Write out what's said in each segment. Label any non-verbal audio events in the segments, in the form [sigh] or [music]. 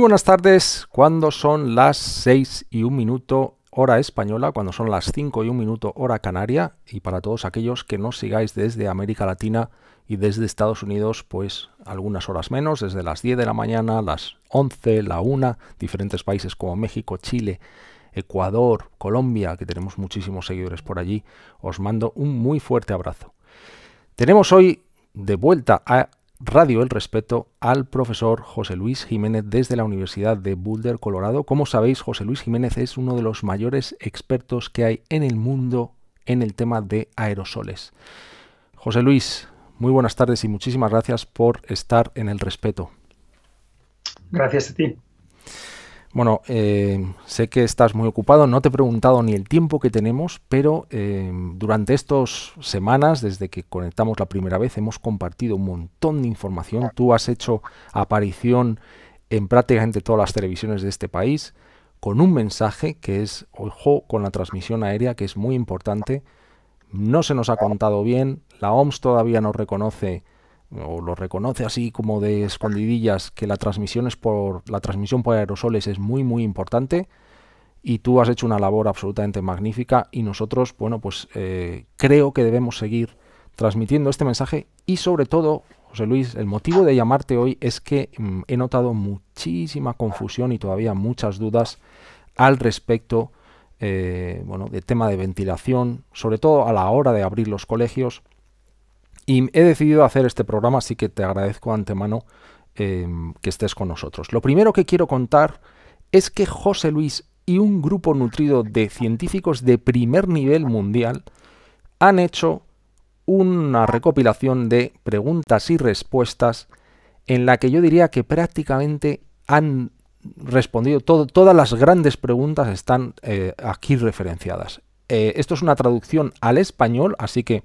buenas tardes, cuando son las 6 y un minuto hora española, cuando son las 5 y un minuto hora canaria, y para todos aquellos que nos sigáis desde América Latina y desde Estados Unidos, pues algunas horas menos, desde las 10 de la mañana, las 11, la 1, diferentes países como México, Chile, Ecuador, Colombia, que tenemos muchísimos seguidores por allí, os mando un muy fuerte abrazo. Tenemos hoy de vuelta a Radio El Respeto al profesor José Luis Jiménez desde la Universidad de Boulder, Colorado. Como sabéis, José Luis Jiménez es uno de los mayores expertos que hay en el mundo en el tema de aerosoles. José Luis, muy buenas tardes y muchísimas gracias por estar en El Respeto. Gracias a ti. Bueno, eh, sé que estás muy ocupado, no te he preguntado ni el tiempo que tenemos, pero eh, durante estas semanas, desde que conectamos la primera vez, hemos compartido un montón de información. Tú has hecho aparición en prácticamente todas las televisiones de este país con un mensaje que es, ojo, con la transmisión aérea, que es muy importante. No se nos ha contado bien, la OMS todavía no reconoce o lo reconoce así como de escondidillas que la transmisión es por la transmisión por aerosoles es muy muy importante y tú has hecho una labor absolutamente magnífica y nosotros bueno pues eh, creo que debemos seguir transmitiendo este mensaje y sobre todo José Luis el motivo de llamarte hoy es que mm, he notado muchísima confusión y todavía muchas dudas al respecto eh, bueno de tema de ventilación sobre todo a la hora de abrir los colegios y he decidido hacer este programa, así que te agradezco antemano em, que estés con nosotros. Lo primero que quiero contar es que José Luis y un grupo nutrido de científicos de primer nivel mundial han hecho una recopilación de preguntas y respuestas en la que yo diría que prácticamente han respondido todas las grandes preguntas están eh, aquí referenciadas. Eh, esto es una traducción al español, así que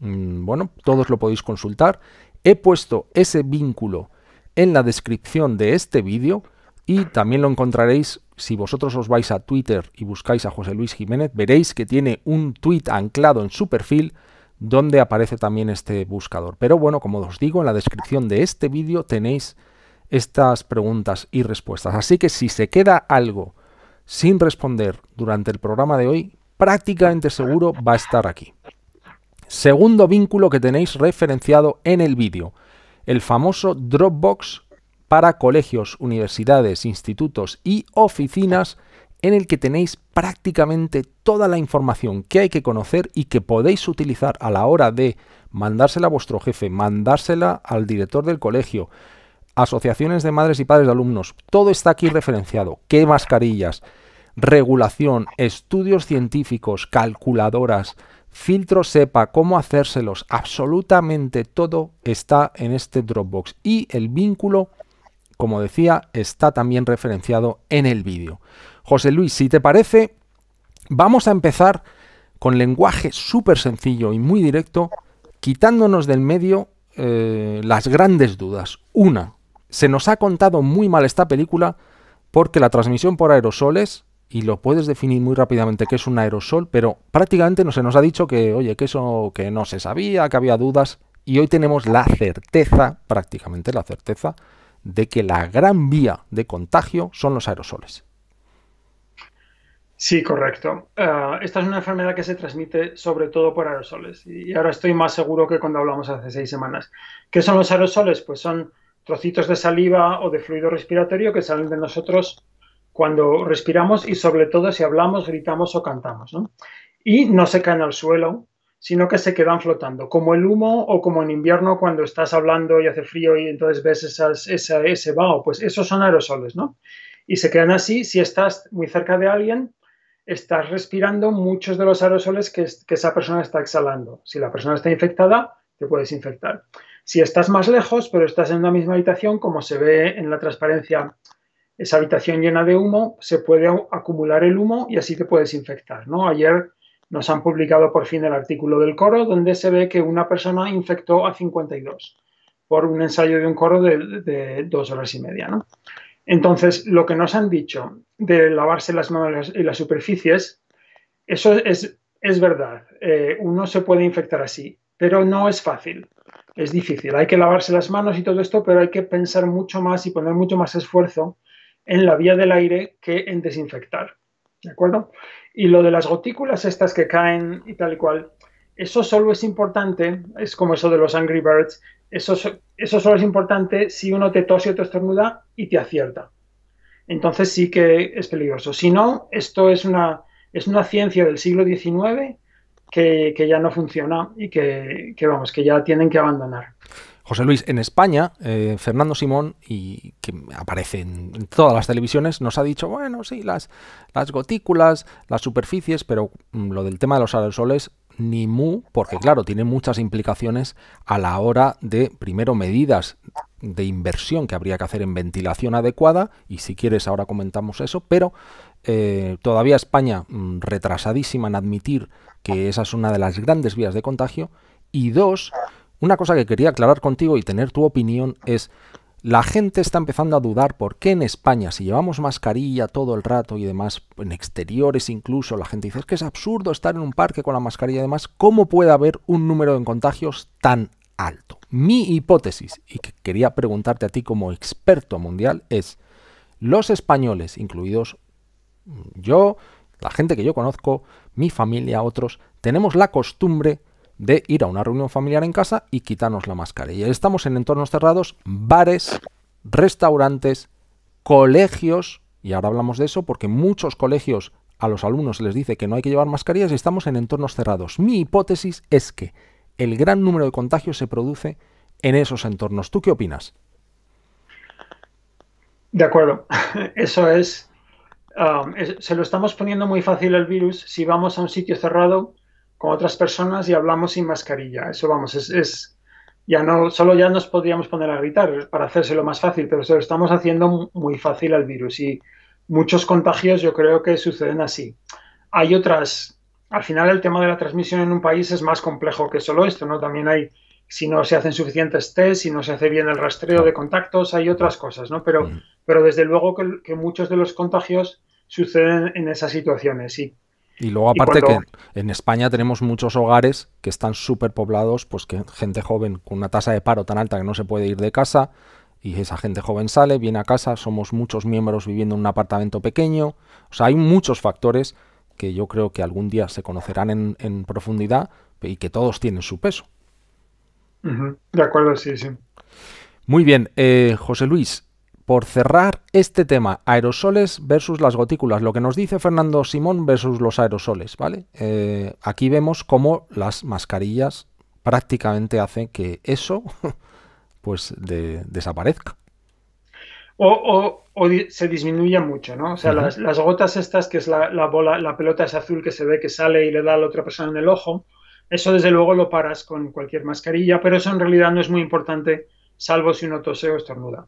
Mm, bueno, todos lo podéis consultar. He puesto ese vínculo en la descripción de este vídeo y también lo encontraréis si vosotros os vais a Twitter y buscáis a José Luis Jiménez, veréis que tiene un tweet anclado en su perfil donde aparece también este buscador. Pero bueno, como os digo, en la descripción de este vídeo tenéis estas preguntas y respuestas. Así que si se queda algo sin responder durante el programa de hoy, prácticamente seguro va a estar aquí. Segundo vínculo que tenéis referenciado en el vídeo, el famoso Dropbox para colegios, universidades, institutos y oficinas en el que tenéis prácticamente toda la información que hay que conocer y que podéis utilizar a la hora de mandársela a vuestro jefe, mandársela al director del colegio, asociaciones de madres y padres de alumnos. Todo está aquí referenciado. ¿Qué mascarillas? Regulación, estudios científicos, calculadoras, filtro sepa cómo hacérselos, absolutamente todo está en este Dropbox y el vínculo, como decía, está también referenciado en el vídeo. José Luis, si te parece, vamos a empezar con lenguaje súper sencillo y muy directo, quitándonos del medio eh, las grandes dudas. Una, se nos ha contado muy mal esta película porque la transmisión por aerosoles y lo puedes definir muy rápidamente que es un aerosol, pero prácticamente no se nos ha dicho que, oye, que eso que no se sabía, que había dudas, y hoy tenemos la certeza, prácticamente la certeza, de que la gran vía de contagio son los aerosoles. Sí, correcto. Eh, esta es una enfermedad que se transmite sobre todo por aerosoles. Y ahora estoy más seguro que cuando hablamos hace seis semanas. ¿Qué son los aerosoles? Pues son trocitos de saliva o de fluido respiratorio que salen de nosotros cuando respiramos y sobre todo si hablamos, gritamos o cantamos. ¿no? Y no se caen al suelo, sino que se quedan flotando, como el humo o como en invierno cuando estás hablando y hace frío y entonces ves ese vaho, pues esos son aerosoles, ¿no? Y se quedan así, si estás muy cerca de alguien, estás respirando muchos de los aerosoles que, esa persona está exhalando. Si la persona está infectada, te puedes infectar. Si estás más lejos, pero estás en la misma habitación, como se ve en la transparencia esa habitación llena de humo, se puede acumular el humo y así te puedes infectar. ¿no? Ayer nos han publicado por fin el artículo del coro donde se ve que una persona infectó a 52 por un ensayo de un coro de, dos horas y media. ¿no? Entonces, lo que nos han dicho de lavarse las manos y las superficies, eso es, verdad. Eh, uno se puede infectar así, pero no es fácil. Es difícil. Hay que lavarse las manos y todo esto, pero hay que pensar mucho más y poner mucho más esfuerzo en la vía del aire que en desinfectar. ¿De acuerdo? Y lo de las gotículas estas que caen y tal y cual, eso solo es importante, es como eso de los Angry Birds, eso, eso solo es importante si uno te tose o te estornuda y te acierta. Entonces sí que es peligroso. Si no, esto es una, es una ciencia del siglo XIX que, ya no funciona y que vamos, que ya tienen que abandonar. José Luis, en España, eh, Fernando Simón, y que aparece en todas las televisiones, nos ha dicho, bueno, sí, las, las gotículas, las superficies, pero mm, lo del tema de los aerosoles, ni mu, porque claro, tiene muchas implicaciones a la hora de, primero, medidas de inversión que habría que hacer en ventilación adecuada, y si quieres ahora comentamos eso, pero eh, todavía España mm, retrasadísima en admitir que esa es una de las grandes vías de contagio, y dos, una cosa que quería aclarar contigo y tener tu opinión es, la gente está empezando a dudar por qué en España, si llevamos mascarilla todo el rato y demás, en exteriores incluso, la gente dice, que es absurdo estar en un parque con la mascarilla y demás, ¿cómo puede haber un número de contagios tan alto? Mi hipótesis, y que quería preguntarte a ti como experto mundial, es, los españoles, incluidos yo, la gente que yo conozco, mi familia, otros, tenemos la costumbre de ir a una reunión familiar en casa y quitarnos la mascarilla. Estamos en entornos cerrados, bares, restaurantes, colegios, y ahora hablamos de eso porque muchos colegios a los alumnos les dice que no hay que llevar mascarillas y estamos en entornos cerrados. Mi hipótesis es que el gran número de contagios se produce en esos entornos. ¿Tú qué opinas? De acuerdo, [laughs] eso es, um, es, Se lo estamos poniendo muy fácil al virus. Si vamos a un sitio cerrado, con otras personas y hablamos sin mascarilla. Eso vamos, es, es ya no, solo ya nos podríamos poner a gritar para hacérselo más fácil, pero se lo estamos haciendo muy fácil al virus y muchos contagios yo creo que suceden así. Hay otras, al final el tema de la transmisión en un país es más complejo que solo esto, ¿no? También hay, si no se hacen suficientes tests si no se hace bien el rastreo de contactos, hay otras cosas, ¿no? Pero, mm. pero desde luego que, que muchos de los contagios suceden en esas situaciones y y luego aparte que en España tenemos muchos hogares que están súper poblados, pues que gente joven con una tasa de paro tan alta que no se puede ir de casa y esa gente joven sale, viene a casa, somos muchos miembros viviendo en un apartamento pequeño. O sea, hay muchos factores que yo creo que algún día se conocerán en, profundidad y que todos tienen su peso. De acuerdo, sí, sí. Muy bien, eh, José Luis, por cerrar este tema, aerosoles versus las gotículas, lo que nos dice Fernando Simón versus los aerosoles, ¿vale? Eh, aquí vemos cómo las mascarillas prácticamente hacen que eso [laughs] pues desaparezca. O, se disminuya mucho, ¿no? O sea, las, gotas estas, que es la, bola, la pelota es azul que se ve que sale y le da a la otra persona en el ojo, eso desde luego lo paras con cualquier mascarilla, pero eso en realidad no es muy importante, salvo si uno tose o estornuda.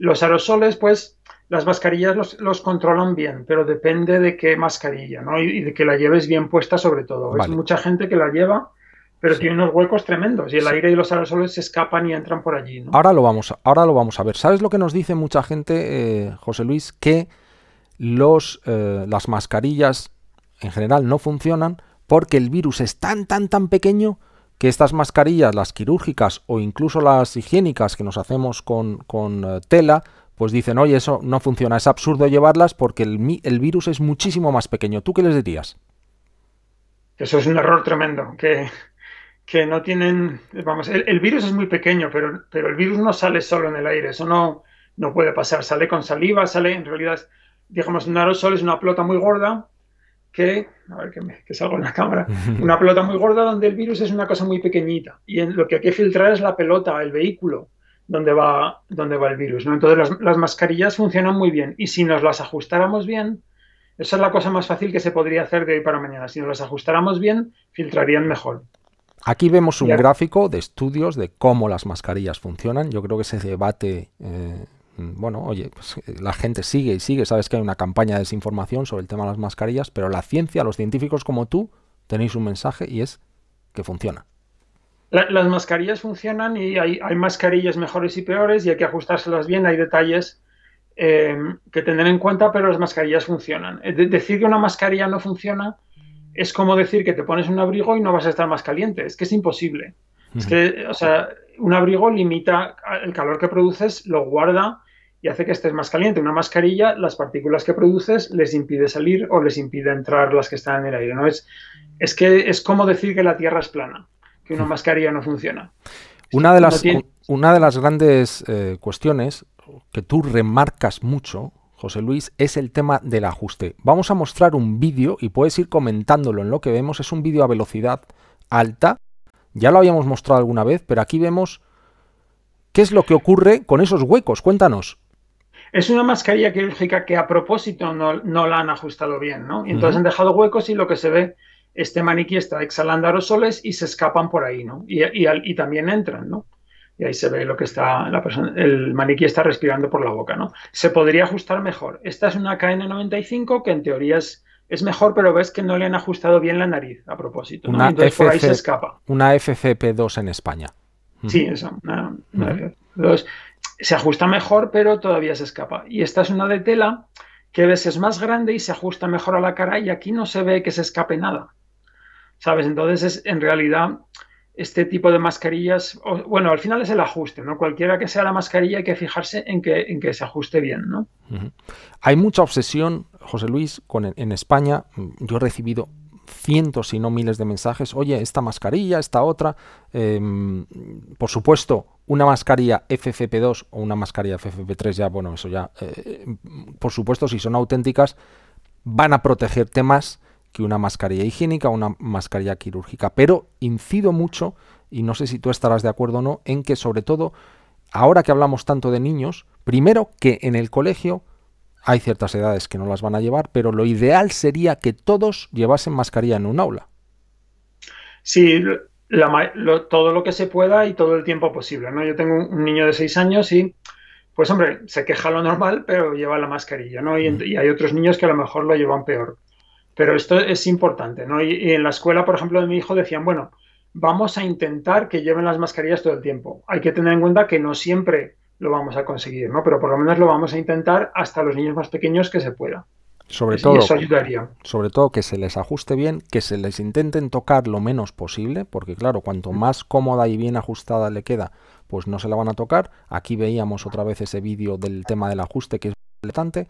Los aerosoles, pues, las mascarillas los, controlan bien, pero depende de qué mascarilla, ¿no? Y, de que la lleves bien puesta sobre todo. Hay mucha gente que la lleva, pero tiene unos huecos tremendos y el aire y los aerosoles se escapan y entran por allí, ¿no? Ahora lo vamos, ahora lo vamos a ver. ¿Sabes lo que nos dice mucha gente, eh, José Luis? Que los, eh, las mascarillas en general no funcionan porque el virus es tan, tan, tan pequeño que estas mascarillas, las quirúrgicas o incluso las higiénicas que nos hacemos con, eh, tela, pues dicen, oye, eso no funciona, es absurdo llevarlas porque el, virus es muchísimo más pequeño. ¿Tú qué les dirías? Eso es un error tremendo, que, no tienen, vamos, el, virus es muy pequeño, pero, pero el virus no sale solo en el aire, eso no, no puede pasar, sale con saliva, sale en realidad, digamos, un aerosol es una pelota muy gorda que, a ver que, salgo en la cámara, [laughs] una pelota muy gorda donde el virus es una cosa muy pequeñita y en lo que hay que filtrar es la pelota, el vehículo donde va, va el virus. ¿no? Entonces las, mascarillas funcionan muy bien y si nos las ajustáramos bien, esa es la cosa más fácil que se podría hacer de hoy para mañana. Si nos las ajustáramos bien, filtrarían mejor. Aquí vemos un gráfico de estudios de cómo las mascarillas funcionan. Yo creo que ese debate eh, Mm, bueno, oye, pues eh, la gente sigue y sigue, sabes que hay una campaña de desinformación sobre el tema de las mascarillas, pero la ciencia, los científicos como tú, tenéis un mensaje y es que funciona. las mascarillas funcionan y hay, hay, mascarillas mejores y peores y hay que ajustárselas bien, hay detalles eh, que tener en cuenta, pero las mascarillas funcionan. Eh, decir que una mascarilla no funciona es como decir que te pones un abrigo y no vas a estar más caliente, es que es imposible. Es que, o sea, un abrigo limita el calor que produces, lo guarda y hace que estés más caliente. Una mascarilla, las partículas que produces les impide salir o les impide entrar las que están en el aire. ¿no? Es, es que es como decir que la Tierra es plana, que una mm. mascarilla no funciona. Una de las, una de las grandes eh, cuestiones que tú remarcas mucho, José Luis, es el tema del ajuste. Vamos a mostrar un vídeo y puedes ir comentándolo en lo que vemos. Es un vídeo a velocidad alta. Ya lo habíamos mostrado alguna vez, pero aquí vemos qué es lo que ocurre con esos huecos. Cuéntanos. Es una mascarilla quirúrgica que a propósito no, no la han ajustado bien, ¿no? entonces han dejado huecos y lo que se ve, este maniquí está exhalando aerosoles y se escapan por ahí, ¿no? Y, y, también entran, ¿no? Y ahí se ve lo que está la persona, el maniquí está respirando por la boca, ¿no? Se podría ajustar mejor. Esta es una KN95 que en teoría es mejor, pero ves que no le han ajustado bien la nariz a propósito. Una Entonces ahí se escapa. Una FCP2 en España. Sí, eso. Una, se ajusta mejor, pero todavía se escapa. Y esta es una de tela que a veces es más grande y se ajusta mejor a la cara y aquí no se ve que se escape nada. ¿Sabes? Entonces, es, en realidad, este tipo de mascarillas, bueno, al final es el ajuste, ¿no? Cualquiera que sea la mascarilla hay que fijarse en que, en que se ajuste bien, ¿no? Hay mucha obsesión, José Luis, con, en España. Yo he recibido cientos, y no miles de mensajes, oye, esta mascarilla, esta otra, em, por supuesto, una mascarilla FFP2 o una mascarilla FFP3, ya, bueno, eso ya, eh, por supuesto, si son auténticas, van a protegerte más que una mascarilla higiénica una mascarilla quirúrgica. Pero incido mucho, y no sé si tú estarás de acuerdo o no, en que sobre todo, ahora que hablamos tanto de niños, primero que en el colegio hay ciertas edades que no las van a llevar, pero lo ideal sería que todos llevasen mascarilla en un aula. Sí, la, todo lo que se pueda y todo el tiempo posible. ¿no? Yo tengo un, niño de 6 años y, pues hombre, se queja lo normal, pero lleva la mascarilla. ¿no? Y, hay otros niños que a lo mejor lo llevan peor. Pero esto es importante. ¿no? y en la escuela, por ejemplo, de mi hijo decían, bueno, vamos a intentar que lleven las mascarillas todo el tiempo. Hay que tener en cuenta que no siempre lo vamos a conseguir, ¿no? Pero por lo menos lo vamos a intentar hasta los niños más pequeños que se pueda. Sobre todo, sobre todo que se les ajuste bien, que se les intenten tocar lo menos posible, porque claro, cuanto mm. más cómoda y bien ajustada le queda, pues no se la van a tocar. Aquí veíamos otra vez ese vídeo del tema del ajuste que es importante.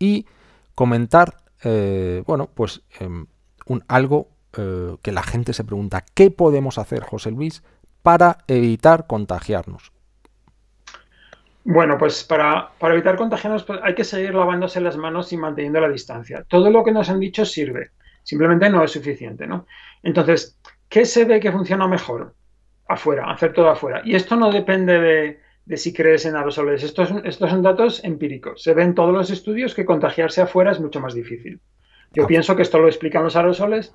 Y comentar, eh, bueno, pues em, un, algo eh, que la gente se pregunta, ¿qué podemos hacer, José Luis, para evitar contagiarnos? Bueno, pues para, evitar contagiarnos pues, hay que seguir lavándose las manos y manteniendo la distancia. Todo lo que nos han dicho sirve, simplemente no es suficiente, ¿no? Entonces, ¿qué se ve que funciona mejor? Afuera, hacer todo afuera. Y esto no depende de, de si crees en aerosoles. Estos, estos son datos empíricos. Se ven en todos los estudios que contagiarse afuera es mucho más difícil. Yo ah. pienso que esto lo explican los aerosoles.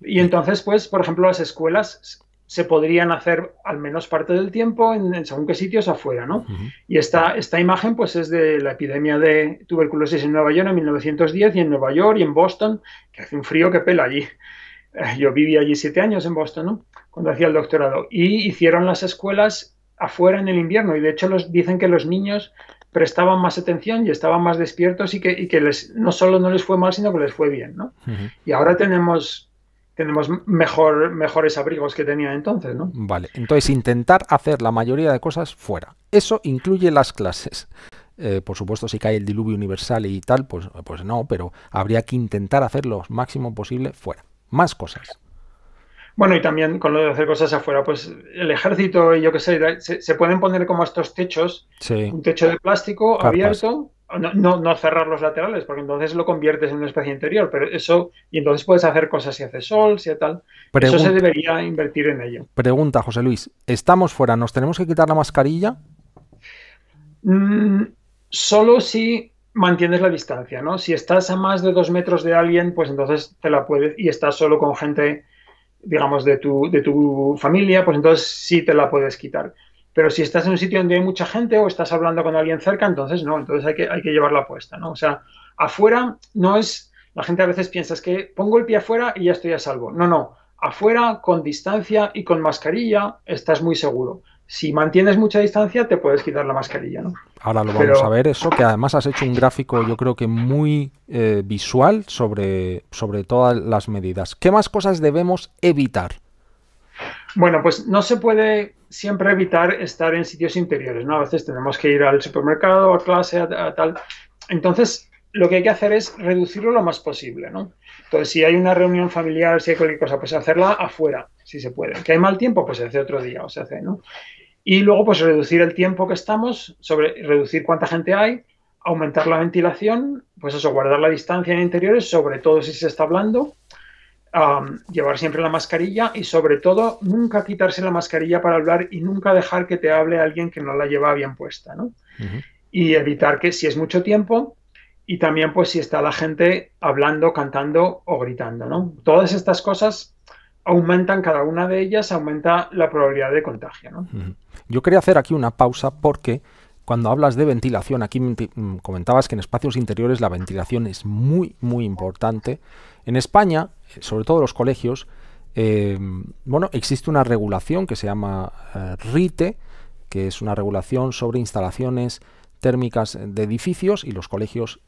Y entonces, pues, por ejemplo, las escuelas se podrían hacer al menos parte del tiempo en, según qué sitios afuera, ¿no? Y esta, esta imagen pues es de la epidemia de tuberculosis en Nueva York en 1910 y en Nueva York y en Boston, que hace un frío que pela allí. Eh, yo viví allí siete años en Boston, Cuando hacía el doctorado. Y hicieron las escuelas afuera en el invierno y de hecho los, dicen que los niños prestaban más atención y estaban más despiertos y que, que les, no solo no les fue mal, sino que les fue bien, Y ahora tenemos tenemos mejor, mejores abrigos que tenía entonces, ¿no? Vale, entonces intentar hacer la mayoría de cosas fuera. Eso incluye las clases. Eh, por supuesto, si cae el diluvio universal y tal, pues, pues no, pero habría que intentar hacer lo máximo posible fuera. Más cosas. Bueno, y también con lo de hacer cosas afuera, pues el ejército y yo qué sé, se, pueden poner como estos techos, un techo de plástico abierto no, cerrar los laterales, porque entonces lo conviertes en una especie interior, pero eso, y entonces puedes hacer cosas si hace sol, si tal. Pero eso se debería invertir en ello. Pregunta, José Luis, ¿estamos fuera? ¿Nos tenemos que quitar la mascarilla? Mm, solo si mantienes la distancia, ¿no? Si estás a más de dos metros de alguien, pues entonces te la puedes, y estás solo con gente, digamos, de tu, de tu familia, pues entonces sí te la puedes quitar. Pero si estás en un sitio donde hay mucha gente o estás hablando con alguien cerca, entonces no, entonces hay que, hay que llevarla puesta, ¿no? O sea, afuera no es, la gente a veces piensa, que pongo el pie afuera y ya estoy a salvo. No, no, afuera con distancia y con mascarilla estás muy seguro. Si mantienes mucha distancia te puedes quitar la mascarilla, ¿no? Ahora lo vamos a ver eso, que además has hecho un gráfico yo creo que muy eh, visual sobre, sobre todas las medidas. ¿Qué más cosas debemos evitar? Bueno, pues no se puede siempre evitar estar en sitios interiores, ¿no? A veces tenemos que ir al supermercado, a clase, a, tal. Entonces, lo que hay que hacer es reducirlo lo más posible, ¿no? Entonces, si hay una reunión familiar, si hay cualquier cosa, pues hacerla afuera, si se puede. Que hay mal tiempo, pues se hace otro día o se hace, ¿no? Y luego, pues reducir el tiempo que estamos, sobre reducir cuánta gente hay, aumentar la ventilación, pues eso, guardar la distancia en interiores, sobre todo si se está hablando, llevar siempre la mascarilla y sobre todo nunca quitarse la mascarilla para hablar y nunca dejar que te hable alguien que no la lleva bien puesta, Y evitar que si es mucho tiempo y también pues si está la gente hablando, cantando o gritando, ¿no? Todas estas cosas aumentan cada una de ellas, aumenta la probabilidad de contagio, Yo quería hacer aquí una pausa porque cuando hablas de ventilación, aquí comentabas que en espacios interiores la ventilación es muy, muy importante. En España, eh, sobre todo los colegios, eh, bueno, existe una regulación que se llama eh, RITE, que es una regulación sobre instalaciones térmicas de edificios y los colegios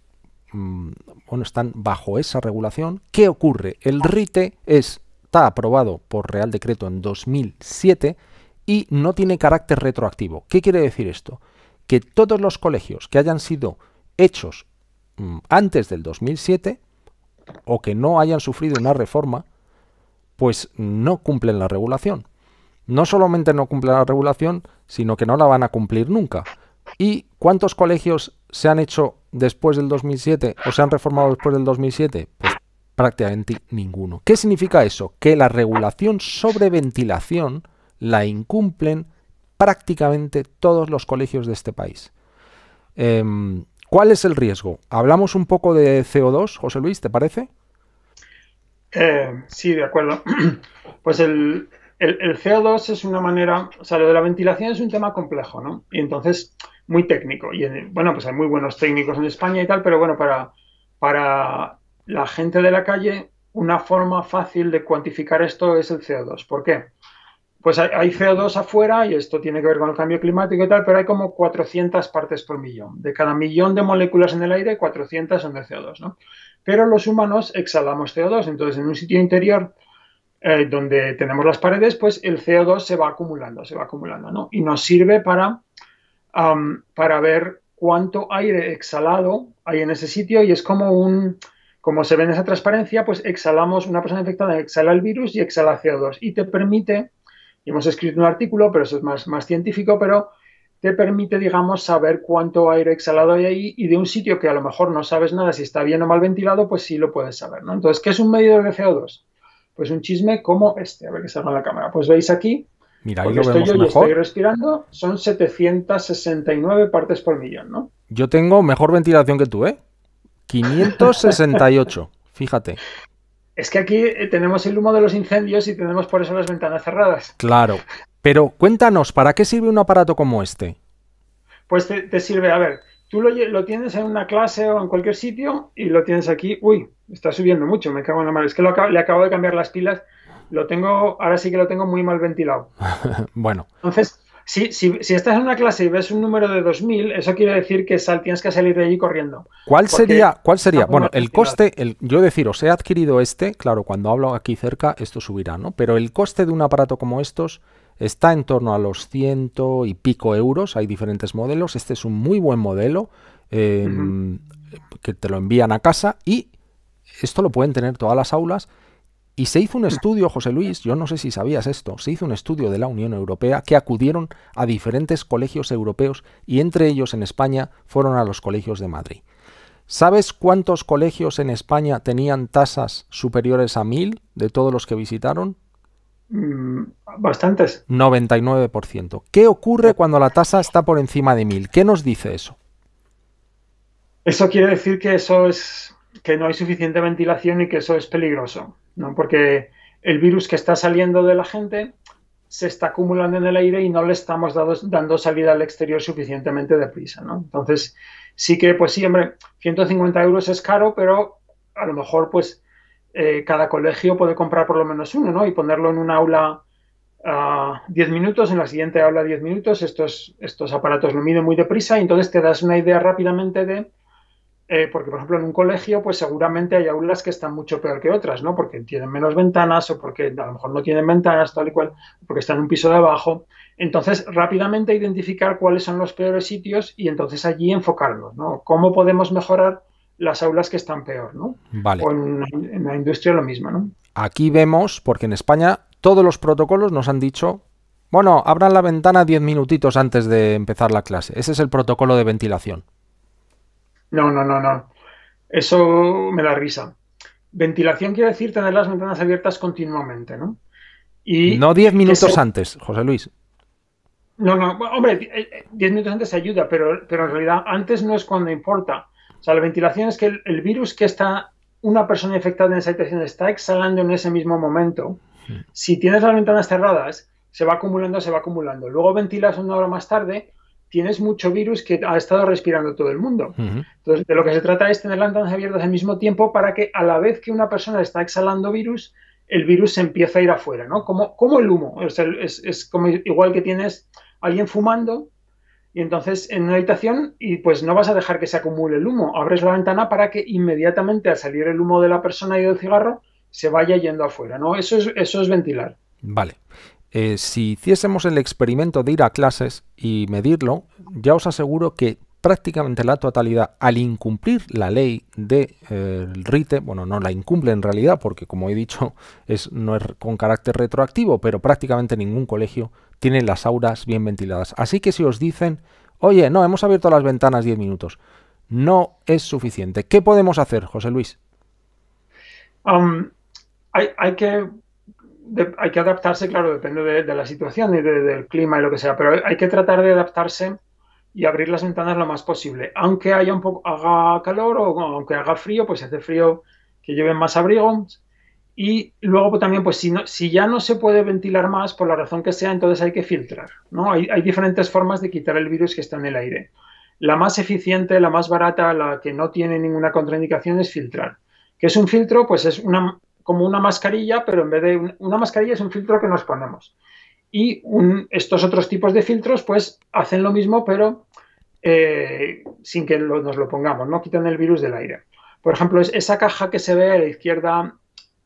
mm, bueno, están bajo esa regulación. ¿Qué ocurre? El RITE es, está aprobado por Real Decreto en 2007 y no tiene carácter retroactivo. ¿Qué quiere decir esto? que todos los colegios que hayan sido hechos mm, antes del 2007 o que no hayan sufrido una reforma, pues no cumplen la regulación. No solamente no cumplen la regulación, sino que no la van a cumplir nunca. ¿Y cuántos colegios se han hecho después del 2007 o se han reformado después del 2007? Pues prácticamente ninguno. ¿Qué significa eso? Que la regulación sobre ventilación la incumplen prácticamente todos los colegios de este país. Em, ¿Cuál es el riesgo? Hablamos un poco de CO2, José Luis, ¿te parece? Eh, sí, de acuerdo. [clears throat] Pues el, CO2 es una manera, o sea, lo de la ventilación es un tema complejo, ¿no? Y entonces, muy técnico. Y eh, bueno, pues hay muy buenos técnicos en España y tal, pero bueno, para, para la gente de la calle, una forma fácil de cuantificar esto es el CO2. ¿Por qué? pues hay, CO2 afuera y esto tiene que ver con el cambio climático y tal, pero hay como 400 partes por millón. De cada millón de moléculas en el aire, 400 son de CO2, ¿no? Pero los humanos exhalamos CO2, entonces en un sitio interior eh, donde tenemos las paredes, pues el CO2 se va acumulando, se va acumulando, ¿no? Y nos sirve para, para ver cuánto aire exhalado hay en ese sitio y es como un, como se ve en esa transparencia, pues exhalamos, una persona infectada exhala el virus y exhala CO2 y te permite y hemos escrito un artículo, pero eso es más, más científico, pero te permite, digamos, saber cuánto aire exhalado hay ahí y de un sitio que a lo mejor no sabes nada si está bien o mal ventilado, pues sí lo puedes saber, ¿no? Entonces, ¿qué es un medidor de CO2? Pues un chisme como este, a ver que salga la cámara. Pues veis aquí, Mira, estoy yo estoy respirando, son 769 partes por millón, ¿no? Yo tengo mejor ventilación que tú, ¿eh? 568, fíjate. Es que aquí eh, tenemos el humo de los incendios y tenemos por eso las ventanas cerradas. Claro. Pero cuéntanos, ¿para qué sirve un aparato como este? Pues te, sirve, a ver, tú lo, tienes en una clase o en cualquier sitio y lo tienes aquí. Uy, está subiendo mucho, me cago en la mano. Es que le acabo de cambiar las pilas. Lo tengo, ahora sí que lo tengo muy mal ventilado. [laughs] bueno. Entonces, si, estás en una clase y ves un número de 2000, eso quiere decir que sal, tienes que salir de allí corriendo. ¿Cuál sería? ¿Cuál sería? Bueno, el coste, yo deciros, he adquirido este, claro, cuando hablo aquí cerca, esto subirá, ¿no? Pero el coste de un aparato como estos está en torno a los ciento y pico euros, hay diferentes modelos, este es un muy buen modelo, em, que te lo envían a casa y esto lo pueden tener todas las aulas y se hizo un estudio, José Luis, yo no sé si sabías esto, se hizo un estudio de la Unión Europea que acudieron a diferentes colegios europeos y entre ellos en España fueron a los colegios de Madrid. ¿Sabes cuántos colegios en España tenían tasas superiores a 1000 de todos los que visitaron? Mm, bastantes. 99%. ¿Qué ocurre cuando la tasa está por encima de 1000? ¿Qué nos dice eso? Eso quiere decir que eso es que no hay suficiente ventilación y que eso es peligroso. ¿no? Porque el virus que está saliendo de la gente se está acumulando en el aire y no le estamos dando salida al exterior suficientemente deprisa, ¿no? Entonces, sí que, pues sí, hombre, 150 euros es caro, pero a lo mejor, pues, eh, cada colegio puede comprar por lo menos uno, ¿no? Y ponerlo en una aula 10 ah, minutos, en la siguiente aula 10 minutos, estos, estos aparatos lo miden muy deprisa y entonces te das una idea rápidamente de eh, porque, por ejemplo, en un colegio, pues seguramente hay aulas que están mucho peor que otras, ¿no? Porque tienen menos ventanas o porque a lo mejor no tienen ventanas, tal y cual, porque están en un piso de abajo. Entonces, rápidamente identificar cuáles son los peores sitios y entonces allí enfocarlos, ¿no? ¿Cómo podemos mejorar las aulas que están peor, ¿no? Vale. en, la industria lo mismo, ¿no? Aquí vemos, porque en España todos los protocolos nos han dicho bueno, abran la ventana 10 minutitos antes de empezar la clase. Ese es el protocolo de ventilación. No, no, no, no. Eso me da risa. Ventilación quiere decir tener las ventanas abiertas continuamente, ¿no? Y no 10 minutos antes, José Luis. No, no, hombre, 10 eh, eh, minutos antes ayuda, pero, pero en realidad antes no es cuando importa. O sea, la ventilación es que el, virus que está una persona infectada en esa situación está exhalando en ese mismo momento. Hmm. Si tienes las ventanas cerradas, se va acumulando, se va acumulando. Luego ventilas una hora más tarde tienes mucho virus que ha estado respirando todo el mundo. Entonces, de lo que se trata es tener las ventanas abiertas al mismo tiempo para que a la vez que una persona está exhalando virus, el virus se empieza a ir afuera, ¿no? Como, como el humo. es, como igual que tienes alguien fumando y entonces en una habitación y pues no vas a dejar que se acumule el humo. Abres la ventana para que inmediatamente al salir el humo de la persona y del cigarro se vaya yendo afuera, ¿no? Eso es, eso es ventilar. Vale. Eh, si hiciésemos el experimento de ir a clases y medirlo, ya os aseguro que prácticamente la totalidad, al incumplir la ley de eh, RITE, bueno, no la incumple en realidad, porque como he dicho, es, no es con carácter retroactivo, pero prácticamente ningún colegio tiene las aulas bien ventiladas. Así que si os dicen, oye, no, hemos abierto las ventanas 10 minutos, no es suficiente. ¿Qué podemos hacer, José Luis? Um, hay, hay, que hay que adaptarse, claro, depende de, la situación y del clima y lo que sea, pero hay que tratar de adaptarse y abrir las ventanas lo más posible. Aunque haya un poco, haga calor o aunque haga frío, pues hace frío que lleven más abrigos. Y luego pues, también, pues si, si ya no se puede ventilar más, por la razón que sea, entonces hay que filtrar. ¿no? Hay, hay diferentes formas de quitar el virus que está en el aire. La más eficiente, la más barata, la que no tiene ninguna contraindicación es filtrar. ¿Qué es un filtro? Pues es una, como una mascarilla, pero en vez de una mascarilla es un filtro que nos ponemos. Y estos otros tipos de filtros, pues hacen lo mismo, pero eh, sin que nos lo pongamos, no quitan el virus del aire. Por ejemplo, es, esa caja que se ve a la izquierda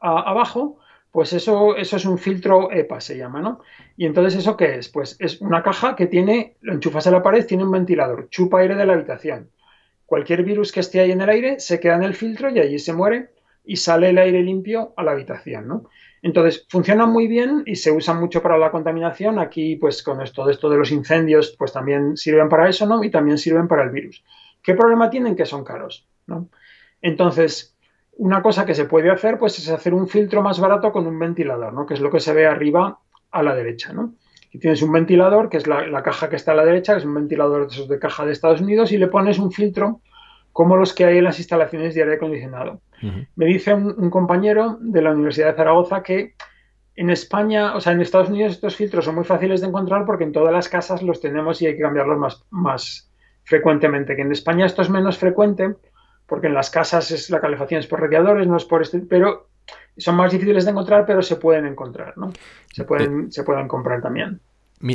abajo, pues eso, eso es un filtro EPA, se llama, ¿no? Y entonces, ¿eso qué es? Pues es una caja que tiene, lo enchufas a la pared, tiene un ventilador, chupa aire de la habitación. Cualquier virus que esté ahí en el aire se queda en el filtro y allí se muere y sale el aire limpio a la habitación, ¿no? Entonces, funcionan muy bien y se usan mucho para la contaminación. Aquí, pues con esto, esto de los incendios, pues también sirven para eso, ¿no? Y también sirven para el virus. ¿Qué problema tienen? Que son caros, ¿no? Entonces, una cosa que se puede hacer, pues es hacer un filtro más barato con un ventilador, ¿no? Que es lo que se ve arriba a la derecha, ¿no? Y tienes un ventilador, que es la, caja que está a la derecha, que es un ventilador de caja de Estados Unidos, y le pones un filtro como los que hay en las instalaciones de aire acondicionado. Me dice un, compañero de la Universidad de Zaragoza que en España, o sea, en Estados Unidos estos filtros son muy fáciles de encontrar porque en todas las casas los tenemos y hay que cambiarlos más, más frecuentemente, que en España esto es menos frecuente porque en las casas es la calefacción es por radiadores, no es por este, pero son más difíciles de encontrar, pero se pueden encontrar, ¿no? Se eh, pueden, se pueden comprar también.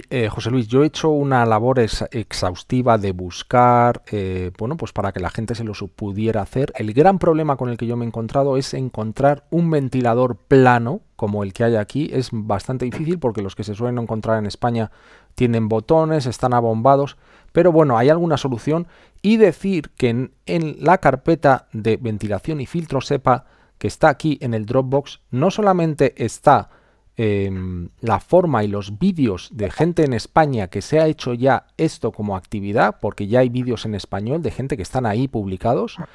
Eh, José Luis, yo he hecho una labor exhaustiva de buscar, eh, bueno, pues para que la gente se lo pudiera hacer. El gran problema con el que yo me he encontrado es encontrar un ventilador plano, como el que hay aquí, es bastante difícil porque los que se suelen encontrar en España tienen botones, están abombados, pero bueno, hay alguna solución y decir que en la carpeta de ventilación y filtro sepa que está aquí en el Dropbox, no solamente está Em, la forma y los vídeos de gente en España que se ha hecho ya esto como actividad, porque ya hay vídeos en español de gente que están ahí publicados, ah.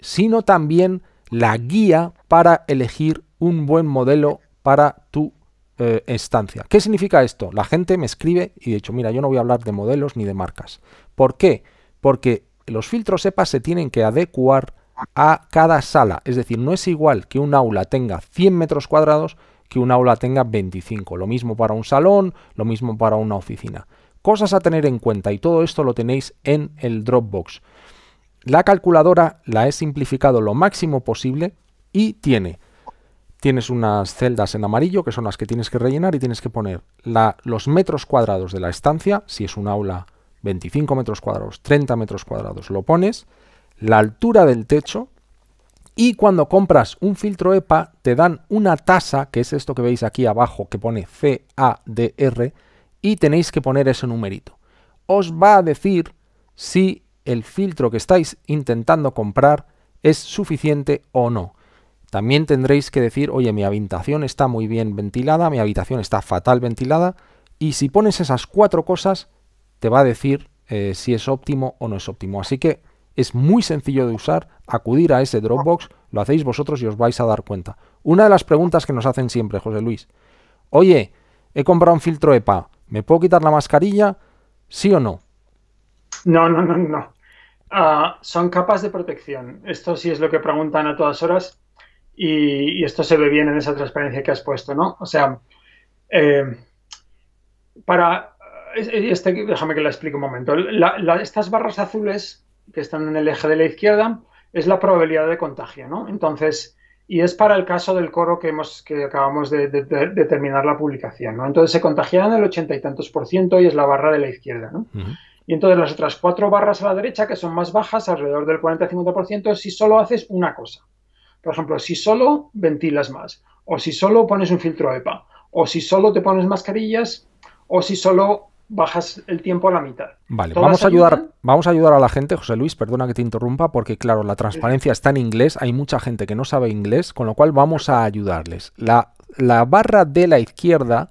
sino también la guía para elegir un buen modelo para tu eh, estancia. ¿Qué significa esto? La gente me escribe y de hecho, mira, yo no voy a hablar de modelos ni de marcas. ¿Por qué? Porque los filtros EPA se tienen que adecuar a cada sala. Es decir, no es igual que un aula tenga 100 metros cuadrados que un aula tenga 25. Lo mismo para un salón, lo mismo para una oficina. Cosas a tener en cuenta y todo esto lo tenéis en el Dropbox. La calculadora la he simplificado lo máximo posible y tiene tienes unas celdas en amarillo que son las que tienes que rellenar y tienes que poner la, los metros cuadrados de la estancia, si es un aula 25 metros cuadrados, 30 metros cuadrados, lo pones, la altura del techo, y cuando compras un filtro EPA, te dan una tasa, que es esto que veis aquí abajo, que pone CADR, y tenéis que poner ese numerito. Os va a decir si el filtro que estáis intentando comprar es suficiente o no. También tendréis que decir, oye, mi habitación está muy bien ventilada, mi habitación está fatal ventilada, y si pones esas cuatro cosas, te va a decir eh, si es óptimo o no es óptimo. Así que es muy sencillo de usar, acudir a ese Dropbox, lo hacéis vosotros y os vais a dar cuenta. Una de las preguntas que nos hacen siempre, José Luis. Oye, he comprado un filtro EPA, ¿me puedo quitar la mascarilla? ¿Sí o no? No, no, no, no. Ah, son capas de protección. Esto sí es lo que preguntan a todas horas y, esto se ve bien en esa transparencia que has puesto, ¿no? O sea, eh, para... Este, déjame que la explique un momento. estas barras azules que están en el eje de la izquierda, es la probabilidad de contagio, ¿no? Entonces, y es para el caso del coro que, hemos, que acabamos de, terminar la publicación, ¿no? Entonces se contagiarán el ochenta y tantos por ciento y es la barra de la izquierda, ¿no? Y entonces las otras cuatro barras a la derecha, que son más bajas, alrededor del 40-50%, si solo haces una cosa. Por ejemplo, si solo ventilas más, o si solo pones un filtro EPA, o si solo te pones mascarillas, o si solo bajas el tiempo a la mitad. Vale, vamos a, ayudar, vamos a ayudar a la gente, José Luis, perdona que te interrumpa, porque claro, la transparencia está en inglés, hay mucha gente que no sabe inglés, con lo cual vamos a ayudarles. La, la barra de la izquierda,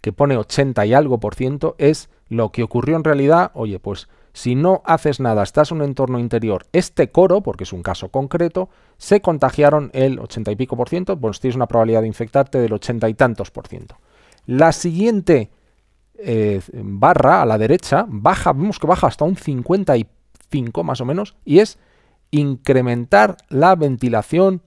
que pone 80 y algo por ciento, es lo que ocurrió en realidad, oye, pues si no haces nada, estás en un entorno interior, este coro, porque es un caso concreto, se contagiaron el 80 y pico por ciento, pues tienes una probabilidad de infectarte del 80 y tantos por ciento. La siguiente eh, barra a la derecha, baja, vemos que baja hasta un 55 más o menos, y es incrementar la ventilación.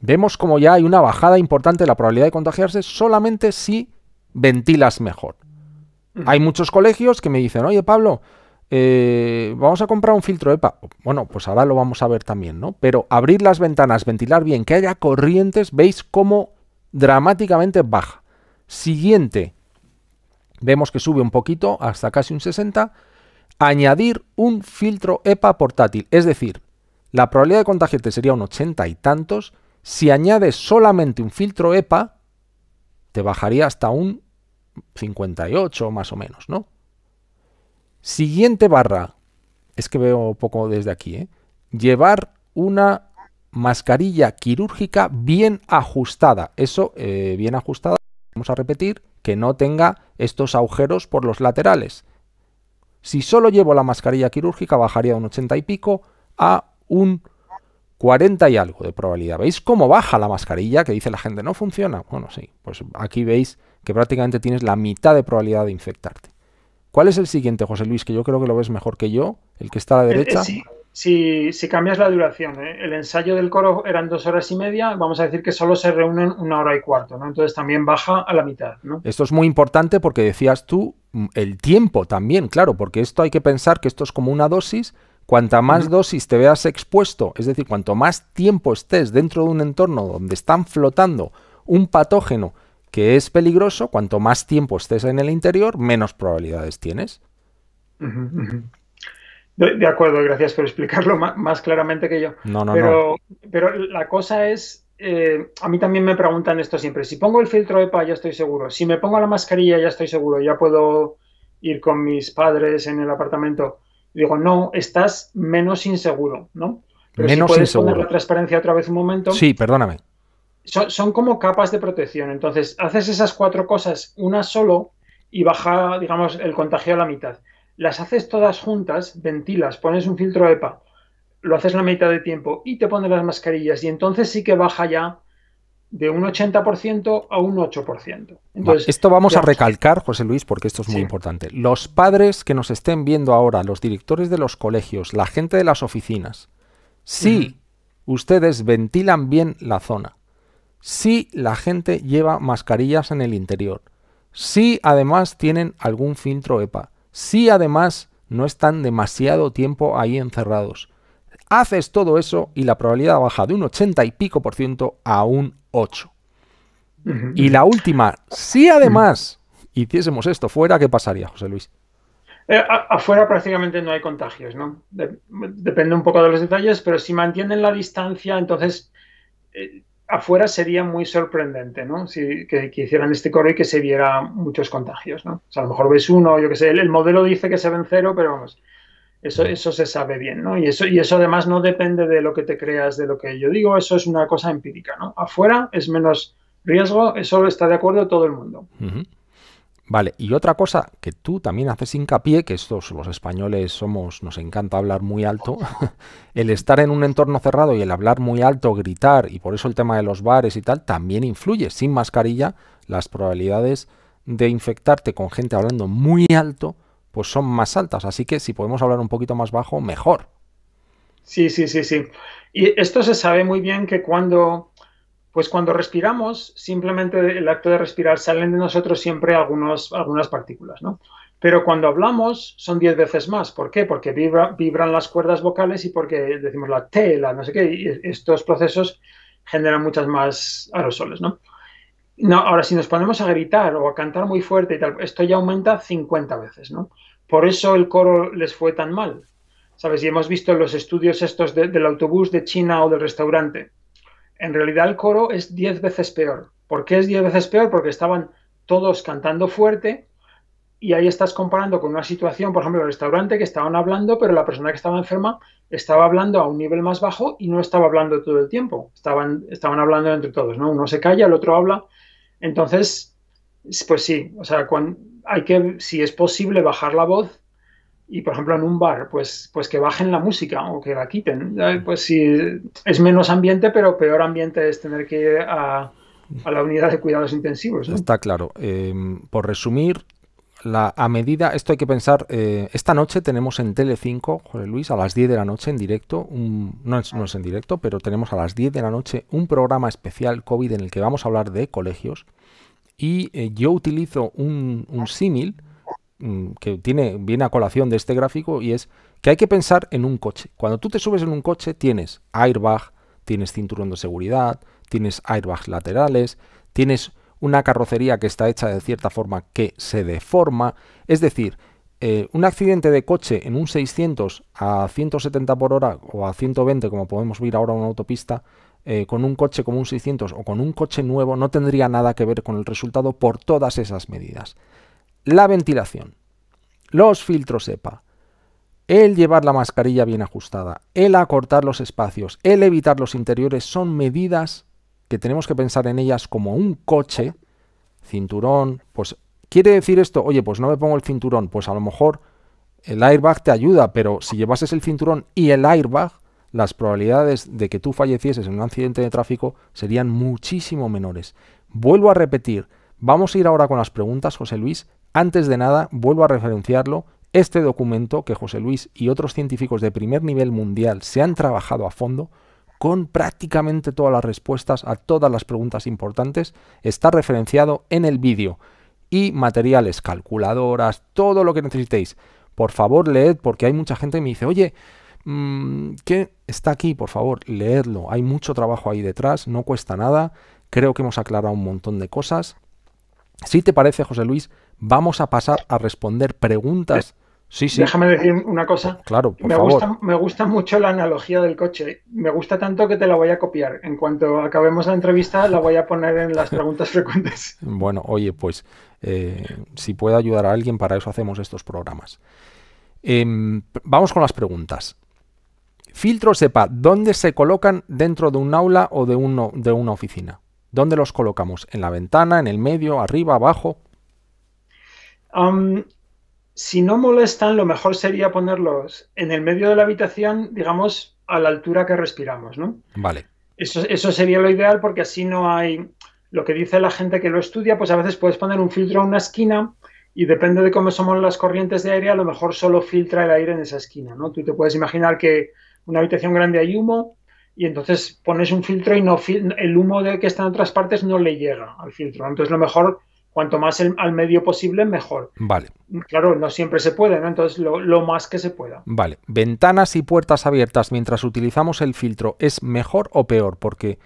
Vemos como ya hay una bajada importante de la probabilidad de contagiarse solamente si ventilas mejor. Mm. Hay muchos colegios que me dicen, oye Pablo, eh, vamos a comprar un filtro EPA. Bueno, pues ahora lo vamos a ver también, ¿no? Pero abrir las ventanas, ventilar bien, que haya corrientes, veis cómo dramáticamente baja. Siguiente, Vemos que sube un poquito hasta casi un 60. Añadir un filtro EPA portátil, es decir, la probabilidad de contagiarte sería un 80 y tantos. Si añades solamente un filtro EPA, te bajaría hasta un 58 más o menos, ¿no? Siguiente barra. Es que veo poco desde aquí, ¿eh? Llevar una mascarilla quirúrgica bien ajustada. Eso, eh, bien ajustada, vamos a repetir que no tenga estos agujeros por los laterales. Si solo llevo la mascarilla quirúrgica bajaría de un 80 y pico a un 40 y algo de probabilidad. ¿Veis cómo baja la mascarilla? Que dice la gente, no funciona. Bueno, sí, pues aquí veis que prácticamente tienes la mitad de probabilidad de infectarte. ¿Cuál es el siguiente, José Luis? Que yo creo que lo ves mejor que yo, el que está a la eh, eh, derecha si, si, cambias la duración, ¿eh? el ensayo del coro eran dos horas y media, vamos a decir que solo se reúnen una hora y cuarto, ¿no? Entonces también baja a la mitad, ¿no? Esto es muy importante porque decías tú mm, el tiempo también, claro, porque esto hay que pensar que esto es como una dosis. Cuanta más dosis te veas expuesto, es decir, cuanto más tiempo estés dentro de un entorno donde están flotando un patógeno que es peligroso, cuanto más tiempo estés en el interior, menos probabilidades tienes. De, acuerdo, gracias por explicarlo más, claramente que yo. pero, pero la cosa es, eh, a mí también me preguntan esto siempre, si pongo el filtro EPA ya estoy seguro, si me pongo la mascarilla ya estoy seguro, ya puedo ir con mis padres en el apartamento. digo, no, estás menos inseguro, ¿no? menos si puedes poner la transparencia otra vez un momento. Sí, perdóname. Son, son como capas de protección. Entonces, haces esas cuatro cosas, una solo, y baja, digamos, el contagio a la mitad las haces todas juntas, ventilas, pones un filtro EPA, lo haces la mitad de tiempo y te pones las mascarillas y entonces sí que baja ya de un 80% a un 8%. Entonces, esto vamos a recalcar, José Luis, porque esto es muy importante. Los padres que nos estén viendo ahora, los directores de los colegios, la gente de las oficinas, si ustedes ventilan bien la zona, si la gente lleva mascarillas en el interior, si además tienen algún filtro EPA, si además no están demasiado tiempo ahí encerrados. Haces todo eso y la probabilidad baja de un 80 y pico por ciento a un 8. Y la última, si además hiciésemos esto fuera, ¿qué pasaría, José Luis? Eh, afuera prácticamente no hay contagios, ¿no? depende un poco de los detalles, pero si mantienen la distancia, entonces eh, afuera sería muy sorprendente, ¿no? Si que, hicieran este correo y que se viera muchos contagios, ¿no? O sea, a lo mejor ves uno, yo qué sé, el, modelo dice que se ven cero, pero vamos, eso, eso se sabe bien, ¿no? Y eso, y eso además no depende de lo que te creas, de lo que yo digo, eso es una cosa empírica, ¿no? Afuera es menos riesgo, eso está de acuerdo todo el mundo. Vale, y otra cosa que tú también haces hincapié, que estos los españoles somos, nos encanta hablar muy alto, [laughs] el estar en un entorno cerrado y el hablar muy alto, gritar, y por eso el tema de los bares y tal, también influye. Sin mascarilla, las probabilidades de infectarte con gente hablando muy alto, pues son más altas. Así que si podemos hablar un poquito más bajo, mejor. Sí, sí, sí, sí. Y esto se sabe muy bien que cuando pues cuando respiramos, simplemente el acto de respirar salen de nosotros siempre algunos, algunas partículas, ¿no? Pero cuando hablamos son 10 veces más. ¿Por qué? Porque vibran las cuerdas vocales y porque decimos la T, la no sé qué, y estos procesos generan muchas más aerosoles, ¿no? No, ahora, si nos ponemos a gritar o a cantar muy fuerte y tal, esto ya aumenta 50 veces, ¿no? Por eso el coro les fue tan mal. ¿Sabes? Y hemos visto los estudios estos del autobús de China o del restaurante. En realidad el coro es diez veces peor. ¿Por qué es diez veces peor? Porque estaban todos cantando fuerte y ahí estás comparando con una situación, por ejemplo, el restaurante que estaban hablando, pero la persona que estaba enferma estaba hablando a un nivel más bajo y no estaba hablando todo el tiempo. Estaban, estaban hablando entre todos, ¿no? Uno se calla, el otro habla. Entonces, pues sí, o sea, hay que, si es posible, bajar la voz y por ejemplo en un bar, pues, pues que bajen la música o que la quiten. Pues si es menos ambiente, pero peor ambiente es tener que ir a, la unidad de cuidados intensivos. Está claro. Eh, por resumir, a medida, esto hay que pensar, eh, esta noche tenemos en Tele5, Jorge Luis, a las 10 de la noche en directo, no, es, en directo, pero tenemos a las 10 de la noche un programa especial COVID en el que vamos a hablar de colegios. Y eh, yo utilizo un, un símil Mm, que tiene, viene a colación de este gráfico y es que hay que pensar en un coche. Cuando tú te subes en un coche tienes airbag, tienes cinturón de seguridad, tienes airbags laterales, tienes una carrocería que está hecha de cierta forma que se deforma. Es decir, eh, un accidente de coche en un 600 a 170 por hora o a 120, como podemos ver ahora en una autopista, eh, con un coche como un 600 o con un coche nuevo, no tendría nada que ver con el resultado por todas esas medidas la ventilación, los filtros EPA, el llevar la mascarilla bien ajustada, el acortar los espacios, el evitar los interiores, son medidas que tenemos que pensar en ellas como un coche, cinturón, pues quiere decir esto, oye, pues no me pongo el cinturón, pues a lo mejor el airbag te ayuda, pero si llevases el cinturón y el airbag, las probabilidades de que tú fallecieses en un accidente de tráfico serían muchísimo menores. Vuelvo a repetir, vamos a ir ahora con las preguntas, José Luis, antes de nada, vuelvo a referenciarlo, este documento que José Luis y otros científicos de primer nivel mundial se han trabajado a fondo, con prácticamente todas las respuestas a todas las preguntas importantes, está referenciado en el vídeo. Y materiales, calculadoras, todo lo que necesitéis. Por favor, leed, porque hay mucha gente que me dice, oye, mm, ¿qué está aquí? Por favor, leedlo. Hay mucho trabajo ahí detrás, no cuesta nada. Creo que hemos aclarado un montón de cosas. Si te parece, José Luis, Vamos a pasar a responder preguntas. Sí, sí. Déjame decir una cosa. Claro, me Gusta, mucho la analogía del coche. Me gusta tanto que te la voy a copiar. En cuanto acabemos la entrevista, la voy a poner en las preguntas [laughs] frecuentes. Bueno, oye, pues eh, si puede ayudar a alguien, para eso hacemos estos programas. Em, vamos con las preguntas. Filtro SEPA, ¿dónde se colocan dentro de un aula o de, de una oficina? ¿Dónde los colocamos? ¿En la ventana, en el medio, arriba, abajo? si no molestan, lo mejor sería ponerlos en el medio de la habitación, digamos, a la altura que respiramos, ¿no? Vale. Eso, eso sería lo ideal porque así no hay lo que dice la gente que lo estudia, pues a veces puedes poner un filtro a una esquina y depende de cómo somos las corrientes de aire, a lo mejor solo filtra el aire en esa esquina, ¿no? Tú te puedes imaginar que una habitación grande hay humo y entonces pones un filtro y no el humo de que está en otras partes no le llega al filtro. Entonces lo mejor cuanto más al medio posible, mejor. Vale. Claro, no siempre se puede, ¿no? Entonces, lo, más que se pueda. Vale. ¿Ventanas y puertas abiertas mientras utilizamos el filtro es mejor o peor? Porque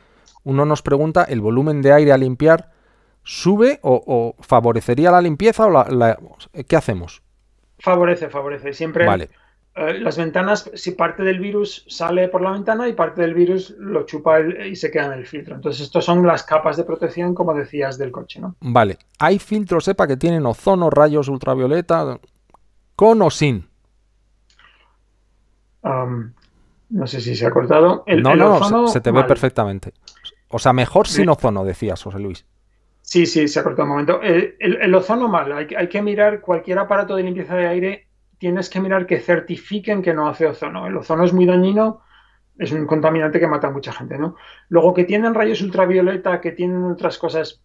uno nos pregunta, ¿el volumen de aire a limpiar sube o, favorecería la limpieza o qué hacemos? Favorece, favorece. Siempre vale. Eh, las ventanas, si parte del virus sale por la ventana y parte del virus lo chupa y se queda en el filtro. Entonces, estas son las capas de protección, como decías, del coche, ¿no? Vale. Hay filtros, sepa, que tienen ozono, rayos ultravioleta, con o sin. no sé si se ha cortado. El, no, no, se, te ve perfectamente. O sea, mejor sin ozono, decías, José Luis. Sí, sí, se ha cortado un momento. Eh, el, ozono mal, hay, que mirar cualquier aparato de limpieza de aire tienes que mirar que certifiquen que no hace ozono. El ozono es muy dañino, es un contaminante que mata a mucha gente, ¿no? Luego que tienen rayos ultravioleta, que tienen otras cosas,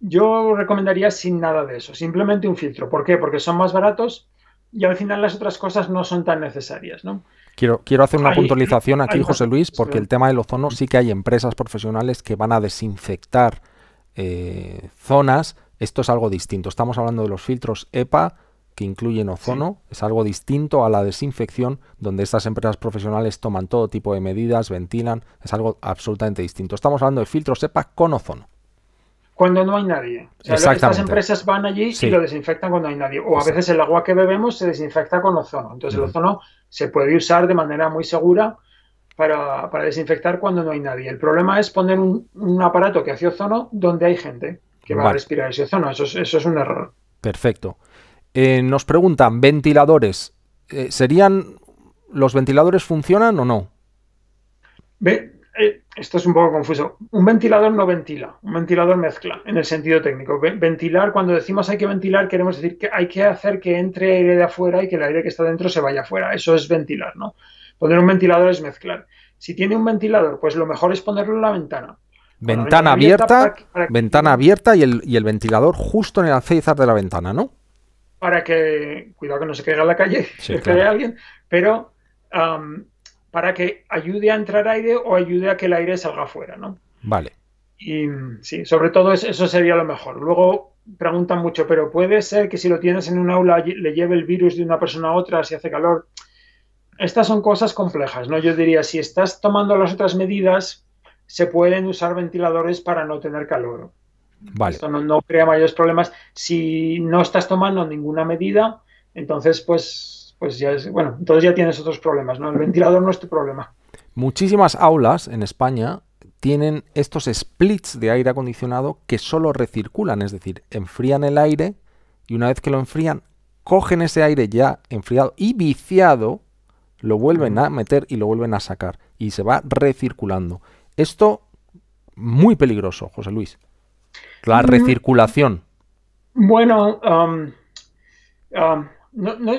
yo recomendaría sin nada de eso, simplemente un filtro. ¿Por qué? Porque son más baratos y al final las otras cosas no son tan necesarias, ¿no? Quiero, hacer una puntualización aquí, José Luis, porque el tema del ozono sí que hay empresas profesionales que van a desinfectar eh, zonas. Esto es algo distinto. Estamos hablando de los filtros EPA, que incluyen ozono es algo distinto a la desinfección, donde estas empresas profesionales toman todo tipo de medidas, ventilan, es algo absolutamente distinto. Estamos hablando de filtros sepa con ozono. Cuando no hay nadie. Estas empresas van allí y lo desinfectan cuando hay nadie. O a veces el agua que bebemos se desinfecta con ozono. Entonces el ozono se puede usar de manera muy segura para, desinfectar cuando no hay nadie. El problema es poner un, aparato que hace ozono donde hay gente que va a respirar ese ozono. Eso eso es un error. Perfecto. Eh, nos preguntan, ventiladores. Eh, ¿Serían. ¿Los ventiladores funcionan o no? Ve, eh, esto es un poco confuso. Un ventilador no ventila, un ventilador mezcla, en el sentido técnico. Ventilar, cuando decimos hay que ventilar, queremos decir que hay que hacer que entre aire de afuera y que el aire que está dentro se vaya afuera. Eso es ventilar, ¿no? Poner un ventilador es mezclar. Si tiene un ventilador, pues lo mejor es ponerlo en la ventana. Ventana, abierta, ventana abierta y el, ventilador justo en el alféizar de la ventana, ¿no? para que, cuidado que no se caiga en la calle, [laughs] se alguien, pero um, para que ayude a entrar aire o ayude a que el aire salga afuera, ¿no? Vale. Y sí, sobre todo eso sería lo mejor. Luego preguntan mucho, pero puede ser que si lo tienes en un aula le lleve el virus de una persona a otra si hace calor. Estas son cosas complejas, ¿no? Yo diría, si estás tomando las otras medidas, se pueden usar ventiladores para no tener calor. Esto no, crea mayores problemas. Si no estás tomando ninguna medida, entonces pues, pues ya bueno, entonces ya tienes otros problemas, ¿no? El ventilador no es tu problema. Muchísimas aulas en España tienen estos splits de aire acondicionado que solo recirculan, es decir, enfrían el aire y una vez que lo enfrían, cogen ese aire ya enfriado y viciado, lo vuelven a meter y lo vuelven a sacar y se va recirculando. Esto muy peligroso, José Luis la mm. recirculación? Bueno, um, um, no,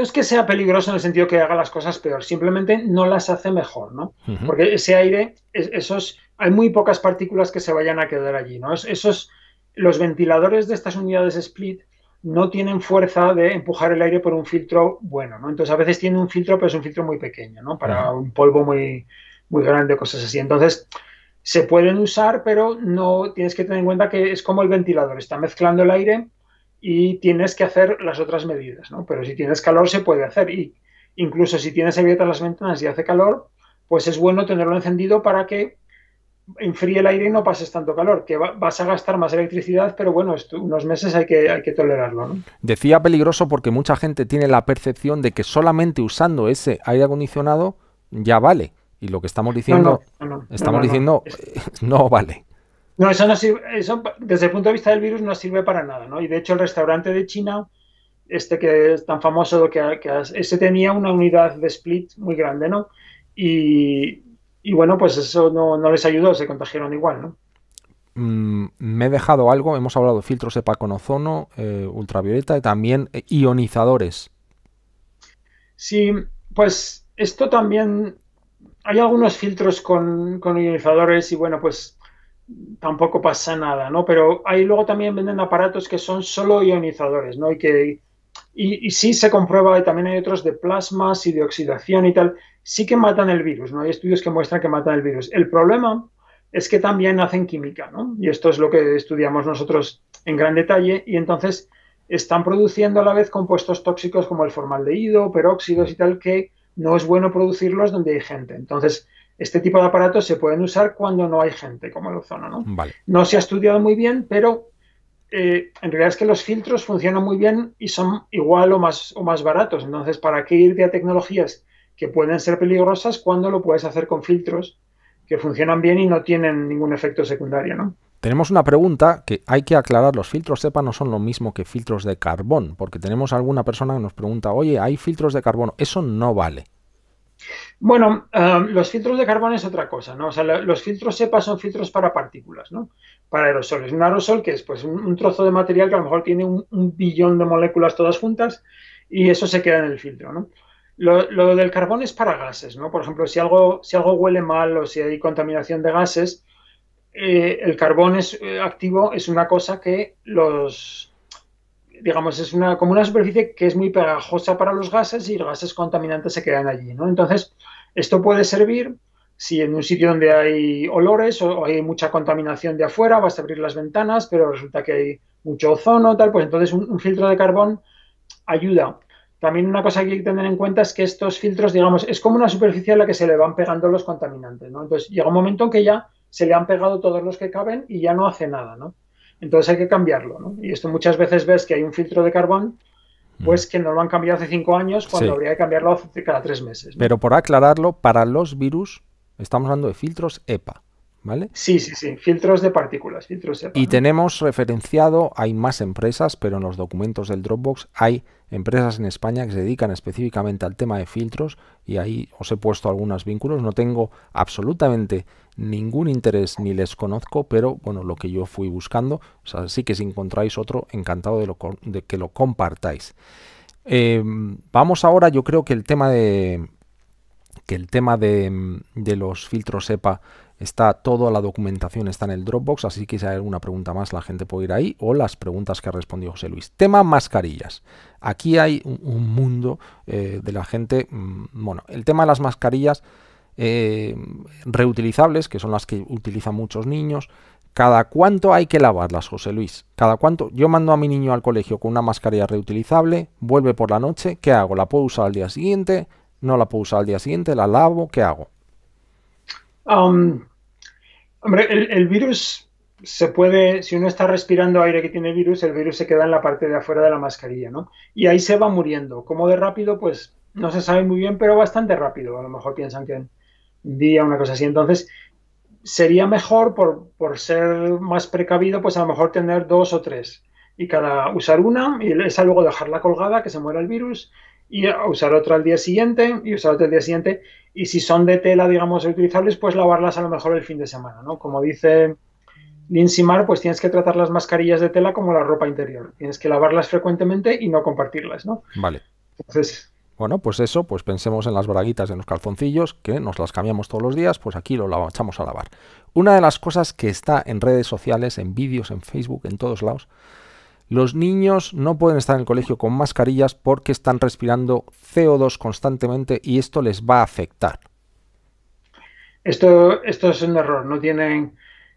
es que sea peligroso en el sentido que haga las cosas peor, simplemente no las hace mejor, ¿no? Porque ese aire, esos, hay muy pocas partículas que se vayan a quedar allí, ¿no? Esos, los ventiladores de estas unidades split no tienen fuerza de empujar el aire por un filtro bueno, ¿no? Entonces a veces tiene un filtro, pero es un filtro muy pequeño, ¿no? Para un polvo muy, muy grande, cosas así. Entonces, se pueden usar, pero no tienes que tener en cuenta que es como el ventilador, está mezclando el aire y tienes que hacer las otras medidas, ¿no? Pero si tienes calor se puede hacer y incluso si tienes abiertas las ventanas y hace calor, pues es bueno tenerlo encendido para que enfríe el aire y no pases tanto calor, que vas a gastar más electricidad, pero bueno, unos meses hay que, hay que tolerarlo. Decía peligroso porque mucha gente tiene la percepción de que solamente usando ese aire acondicionado ya vale. Y lo que estamos diciendo, estamos diciendo, [laughs] no vale. No, eso no sirve, desde el punto de vista del virus no sirve para nada, ¿no? Y de hecho el restaurante de China, este que es tan famoso, que, ese tenía una unidad de split muy grande, ¿no? Y, bueno, pues eso no, les ayudó, se contagiaron igual, ¿no? Mm, me he dejado algo, hemos hablado de filtros de con eh, ultravioleta y también eh, ionizadores. Sí, pues esto también hay algunos filtros con, ionizadores y bueno, pues tampoco pasa nada, ¿no? Pero hay luego también venden aparatos que son solo ionizadores, ¿no? Y que y, sí se comprueba, también hay otros de plasmas y de oxidación y tal, sí que matan el virus, ¿no? Hay estudios que muestran que matan el virus. El problema es que también hacen química, ¿no? Y esto es lo que estudiamos nosotros en gran detalle, y entonces están produciendo a la vez compuestos tóxicos como el formaldehído, peróxidos y tal, que no es bueno producirlos donde hay gente. Entonces, este tipo de aparatos se pueden usar cuando no hay gente, como el ozono. No, no se ha estudiado muy bien, pero eh, en realidad es que los filtros funcionan muy bien y son igual o más, o más baratos. Entonces, ¿para qué irte a tecnologías que pueden ser peligrosas cuando lo puedes hacer con filtros que funcionan bien y no tienen ningún efecto secundario? ¿no? Tenemos una pregunta que hay que aclarar. Los filtros sepa no son lo mismo que filtros de carbón, porque tenemos alguna persona que nos pregunta, oye, hay filtros de carbón? Eso no vale. Bueno, eh, los filtros de carbón es otra cosa, ¿no? O sea, los filtros SEPA son filtros para partículas, ¿no? Para aerosoles. Un aerosol que es pues un, trozo de material que a lo mejor tiene un, billón de moléculas todas juntas y eso se queda en el filtro, ¿no? Lo, lo, del carbón es para gases, ¿no? Por ejemplo, si algo, si algo huele mal o si hay contaminación de gases, eh, el carbón es, eh, activo es una cosa que los, digamos, es una, como una superficie que es muy pegajosa para los gases y los gases contaminantes se quedan allí, ¿no? Entonces, esto puede servir si en un sitio donde hay olores o, hay mucha contaminación de afuera, vas a abrir las ventanas, pero resulta que hay mucho ozono, tal, pues entonces un, filtro de carbón ayuda. También una cosa que hay que tener en cuenta es que estos filtros, digamos, es como una superficie a la que se le van pegando los contaminantes, ¿no? Entonces llega un momento en que ya se le han pegado todos los que caben y ya no hace nada, ¿no? Entonces hay que cambiarlo, ¿no? Y esto muchas veces ves que hay un filtro de carbón, mm. pues que no lo han cambiado hace cinco años, cuando habría que cambiarlo cada tres meses. Pero por aclararlo, para los virus estamos hablando de filtros EPA. ¿Vale? Sí, sí, sí, filtros de partículas, filtros EPA, Y tenemos referenciado, hay más empresas, pero en los documentos del Dropbox hay empresas en España que se dedican específicamente al tema de filtros y ahí os he puesto algunos vínculos. No tengo absolutamente ningún interés ni les conozco, pero bueno, lo que yo fui buscando, así que si encontráis otro, encantado de, lo, de que lo compartáis. Em, vamos ahora, yo creo que el tema de que el tema de, de los filtros SEPA está toda la documentación está en el Dropbox, así que si hay alguna pregunta más la gente puede ir ahí o las preguntas que ha respondido José Luis. Tema mascarillas. Aquí hay un, mundo eh, de la gente. Mm, bueno, el tema de las mascarillas eh, reutilizables, que son las que utilizan muchos niños. ¿Cada cuánto hay que lavarlas, José Luis? ¿Cada cuánto? Yo mando a mi niño al colegio con una mascarilla reutilizable, vuelve por la noche, ¿qué hago? ¿La puedo usar al día siguiente? ¿No la puedo usar al día siguiente? ¿La lavo? ¿Qué hago? Um, hombre, el, virus se puede, si uno está respirando aire que tiene virus, el virus se queda en la parte de afuera de la mascarilla, ¿no? Y ahí se va muriendo. ¿Cómo de rápido? Pues no se sabe muy bien, pero bastante rápido. A lo mejor piensan que día, una cosa así. Entonces, sería mejor, por, ser más precavido, pues a lo mejor tener dos o tres. Y cada usar una, y esa luego dejarla colgada, que se muera el virus, y usar otra al día siguiente, y usar otra al día siguiente. Y si son de tela, digamos, reutilizables, pues lavarlas a lo mejor el fin de semana, ¿no? Como dice Linsimar, pues tienes que tratar las mascarillas de tela como la ropa interior. Tienes que lavarlas frecuentemente y no compartirlas, ¿no? Vale. Entonces, bueno, pues eso, pues pensemos en las braguitas, en los calzoncillos, que nos las cambiamos todos los días, pues aquí lo echamos a lavar. Una de las cosas que está en redes sociales, en vídeos, en Facebook, en todos lados, los niños no pueden estar en el colegio con mascarillas porque están respirando CO2 constantemente y esto les va a afectar. Esto, esto es un error, no tienen,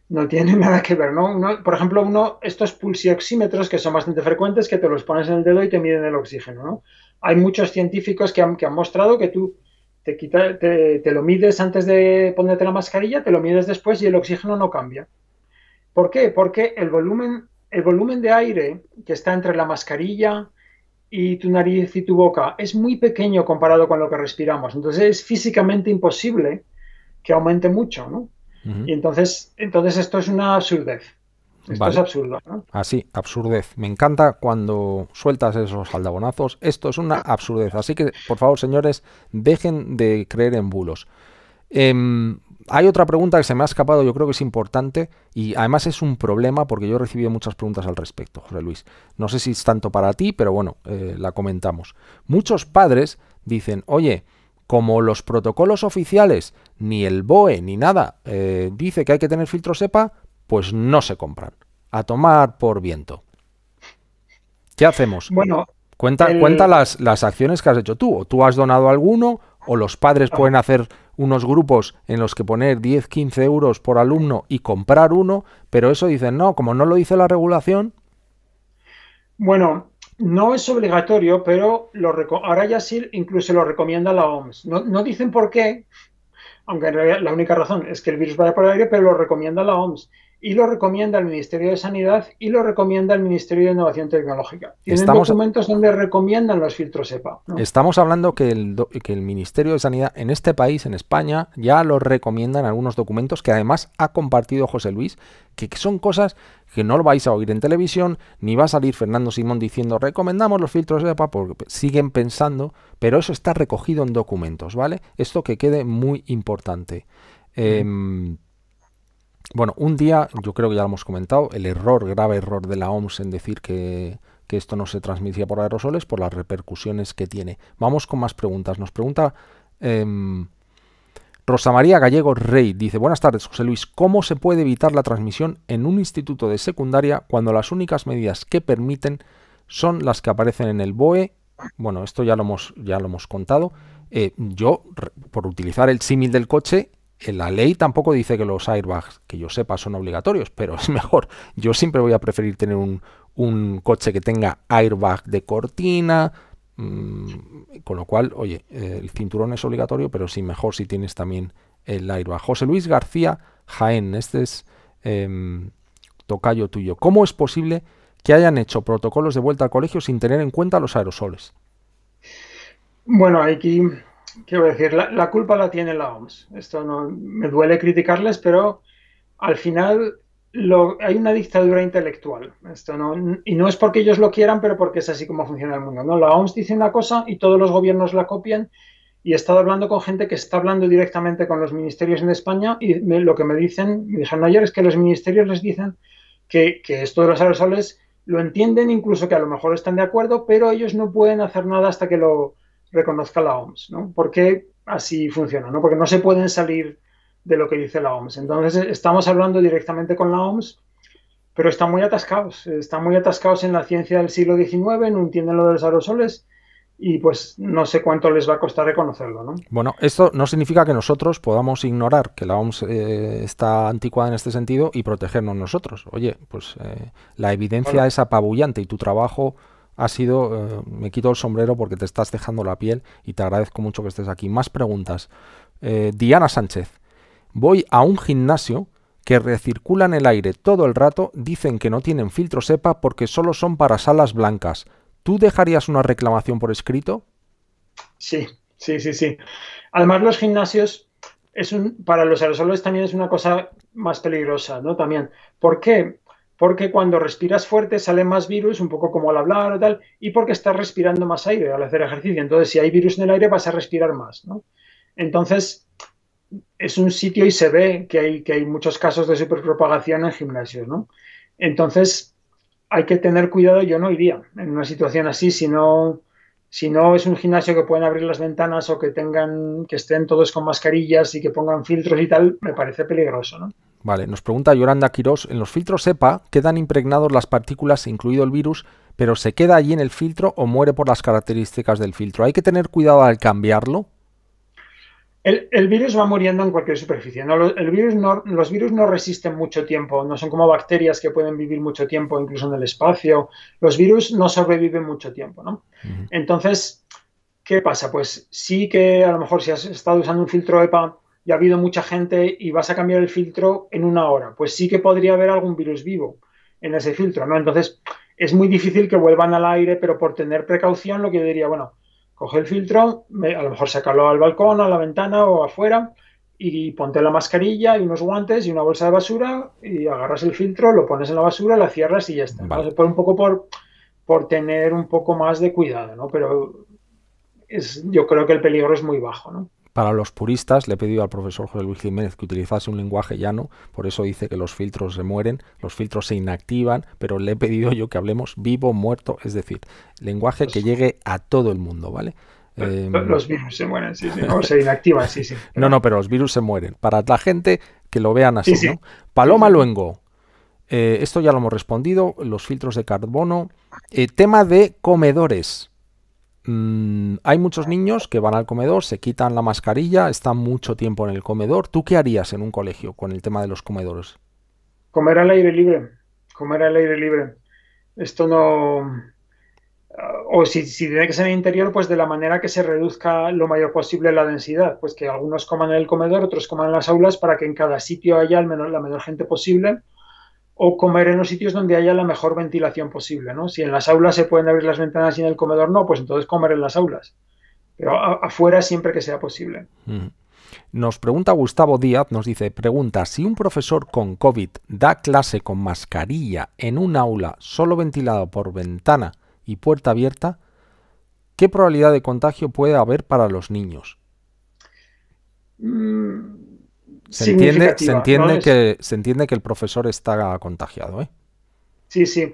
no tienen [laughs] nada que ver. ¿no? por ejemplo, uno, estos pulsioxímetros que son bastante frecuentes, que te los pones en el dedo y te miden el oxígeno, ¿no? hay muchos científicos que han, mostrado que tú te, te, lo mides antes de ponerte la mascarilla, te lo mides después y el oxígeno no cambia. ¿Por qué? Porque el volumen, el volumen de aire que está entre la mascarilla y tu nariz y tu boca es muy pequeño comparado con lo que respiramos. Entonces es físicamente imposible que aumente mucho, ¿no? Y entonces, entonces esto es una absurdez. Esto es absurdo, Así, absurdez. Me encanta cuando sueltas esos aldabonazos. Esto es una absurdez. Así que, por favor, señores, dejen de creer en bulos. Em, hay otra pregunta que se me ha escapado, yo creo que es importante y además es un problema porque yo he recibido muchas preguntas al respecto, José Luis. No sé si es tanto para ti, pero bueno, eh, la comentamos. Muchos padres dicen, oye, como los protocolos oficiales, ni el BOE ni nada, eh, dice que hay que tener filtro SEPA, pues no se compran. A tomar por viento. ¿Qué hacemos? Bueno, cuenta, cuenta las, acciones que has hecho tú. O tú has donado alguno, o los padres ah. pueden hacer unos grupos en los que poner 10, 15 euros por alumno y comprar uno, pero eso dicen, no, como no lo dice la regulación. Bueno, no es obligatorio, pero lo ahora ya sí incluso lo recomienda la OMS. No, no, dicen por qué, aunque la única razón es que el virus vaya por el aire, pero lo recomienda la OMS y lo recomienda el Ministerio de Sanidad y lo recomienda el Ministerio de Innovación Tecnológica. Tienen Estamos... documentos donde recomiendan los filtros EPA. Estamos hablando que el, que el Ministerio de Sanidad en este país, en España, ya recomienda recomiendan algunos documentos que además ha compartido José Luis, que son cosas que no lo vais a oír en televisión, ni va a salir Fernando Simón diciendo recomendamos los filtros EPA porque siguen pensando, pero eso está recogido en documentos, ¿vale? Esto que quede muy importante. Bueno, un día, yo creo que ya lo hemos comentado, el error, grave error de la OMS en decir que, esto no se transmitía por aerosoles, por las repercusiones que tiene. Vamos con más preguntas. Nos pregunta em, Rosa María Gallego Rey. Dice, buenas tardes, José Luis. ¿Cómo se puede evitar la transmisión en un instituto de secundaria cuando las únicas medidas que permiten son las que aparecen en el BOE? Bueno, esto ya lo hemos, ya lo hemos contado. Eh, yo, por utilizar el símil del coche, eh, la ley tampoco dice que los airbags, que yo sepa, son obligatorios, pero es [laughs] mejor. Yo siempre voy a preferir tener un, coche que tenga airbag de cortina, mm, con lo cual, oye, eh, el cinturón es obligatorio, pero sí mejor si tienes también el airbag. José Luis García Jaén, este es em, tocayo tuyo. ¿Cómo es posible que hayan hecho protocolos de vuelta al colegio sin tener en cuenta los aerosoles? Bueno, aquí quiero decir, la, culpa la tiene la OMS. Esto no me duele criticarles, pero al final lo, hay una dictadura intelectual. Esto no, y no es porque ellos lo quieran, pero porque es así como funciona el mundo. ¿no? La OMS dice una cosa y todos los gobiernos la copian. Y he estado hablando con gente que está hablando directamente con los ministerios en España y lo que me dicen, me dijeron ayer, es que los ministerios les dicen que, que esto de los aerosoles lo entienden, incluso que a lo mejor están de acuerdo, pero ellos no pueden hacer nada hasta que lo, reconozca la OMS, ¿no? Porque así funciona, ¿no? Porque no se pueden salir de lo que dice la OMS. Entonces, estamos hablando directamente con la OMS, pero están muy atascados, están muy atascados en la ciencia del siglo XIX, no entienden lo de los aerosoles y pues no sé cuánto les va a costar reconocerlo. ¿no? Bueno, esto no significa que nosotros podamos ignorar que la OMS eh, está anticuada en este sentido y protegernos nosotros. Oye, pues eh, la evidencia es apabullante y tu trabajo ha sido, eh, me quito el sombrero porque te estás dejando la piel y te agradezco mucho que estés aquí. Más preguntas. Eh, Diana Sánchez, voy a un gimnasio que recirculan el aire todo el rato, dicen que no tienen filtro SEPA porque solo son para salas blancas. ¿Tú dejarías una reclamación por escrito? Sí, sí, sí, sí. Además los gimnasios es un, para los aerosoles también es una cosa más peligrosa, ¿no? También. ¿Por qué? porque cuando respiras fuerte sale más virus, un poco como al hablar o tal, y porque estás respirando más aire al hacer ejercicio. Entonces, si hay virus en el aire, vas a respirar más, ¿no? Entonces, es un sitio y se ve que hay, muchos casos de superpropagación en gimnasios, ¿no? Entonces, hay que tener cuidado, yo no iría en una situación así, si no, si no es un gimnasio que pueden abrir las ventanas o que tengan, que estén todos con mascarillas y que pongan filtros y tal, me parece peligroso, ¿no? Vale, nos pregunta Yoranda Quirós, en los filtros EPA quedan impregnados las partículas, incluido el virus, pero ¿se queda allí en el filtro o muere por las características del filtro? ¿Hay que tener cuidado al cambiarlo? El, virus va muriendo en cualquier superficie. el virus los virus no resisten mucho tiempo, no son como bacterias que pueden vivir mucho tiempo, incluso en el espacio. Los virus no sobreviven mucho tiempo, ¿no? Entonces, ¿qué pasa? Pues sí que a lo mejor si has estado usando un filtro EPA ya ha habido mucha gente y vas a cambiar el filtro en una hora. Pues sí que podría haber algún virus vivo en ese filtro, ¿no? Entonces, es muy difícil que vuelvan al aire, pero por tener precaución, lo que yo diría, bueno, coge el filtro, a lo mejor sacarlo al balcón, a la ventana o afuera, y ponte la mascarilla y unos guantes y una bolsa de basura, y agarras el filtro, lo pones en la basura, la cierras y ya está. Vale. Por un poco por, por tener un poco más de cuidado, ¿no? Pero es, yo creo que el peligro es muy bajo, ¿no? Para los puristas, le he pedido al profesor José Luis Jiménez que utilizase un lenguaje llano, por eso dice que los filtros se mueren, los filtros se inactivan, pero le he pedido yo que hablemos vivo, muerto, es decir, lenguaje que llegue a todo el mundo, ¿vale? Eh, los virus se mueren, sí, sí, no, se inactivan, sí, sí. No, no, pero los virus se mueren. Para la gente que lo vean así, ¿no? Paloma Luengo, eh, esto ya lo hemos respondido, los filtros de carbono. Eh, tema de comedores. Mm, hay muchos niños que van al comedor, se quitan la mascarilla, están mucho tiempo en el comedor. ¿Tú qué harías en un colegio con el tema de los comedores? Comer al aire libre, comer al aire libre. Esto no... O si, tiene que ser en el interior, pues de la manera que se reduzca lo mayor posible la densidad, pues que algunos coman en el comedor, otros coman en las aulas, para que en cada sitio haya la menor gente posible o comer en los sitios donde haya la mejor ventilación posible, ¿no? Si en las aulas se pueden abrir las ventanas y en el comedor no, pues entonces comer en las aulas, pero afuera siempre que sea posible. Mm. Nos pregunta Gustavo Díaz, nos dice, pregunta, si un profesor con COVID da clase con mascarilla en un aula solo ventilado por ventana y puerta abierta, ¿qué probabilidad de contagio puede haber para los niños? Mm, se entiende, se entiende que, se entiende que el profesor está contagiado. ¿eh? Sí, sí.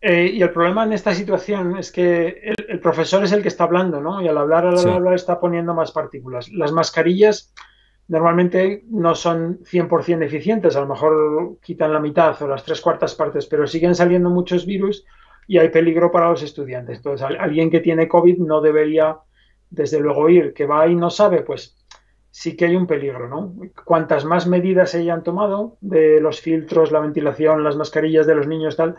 Eh, y el problema en esta situación es que el, profesor es el que está hablando, ¿no? Y al hablar, al hablar, está poniendo más partículas. Las mascarillas normalmente no son 100% eficientes, a lo mejor quitan la mitad o las tres cuartas partes, pero siguen saliendo muchos virus y hay peligro para los estudiantes. Entonces, alguien que tiene COVID no debería, desde luego, ir. Que va y no sabe, pues sí que hay un peligro, ¿no? Cuantas más medidas se hayan tomado de los filtros, la ventilación, las mascarillas de los niños, tal,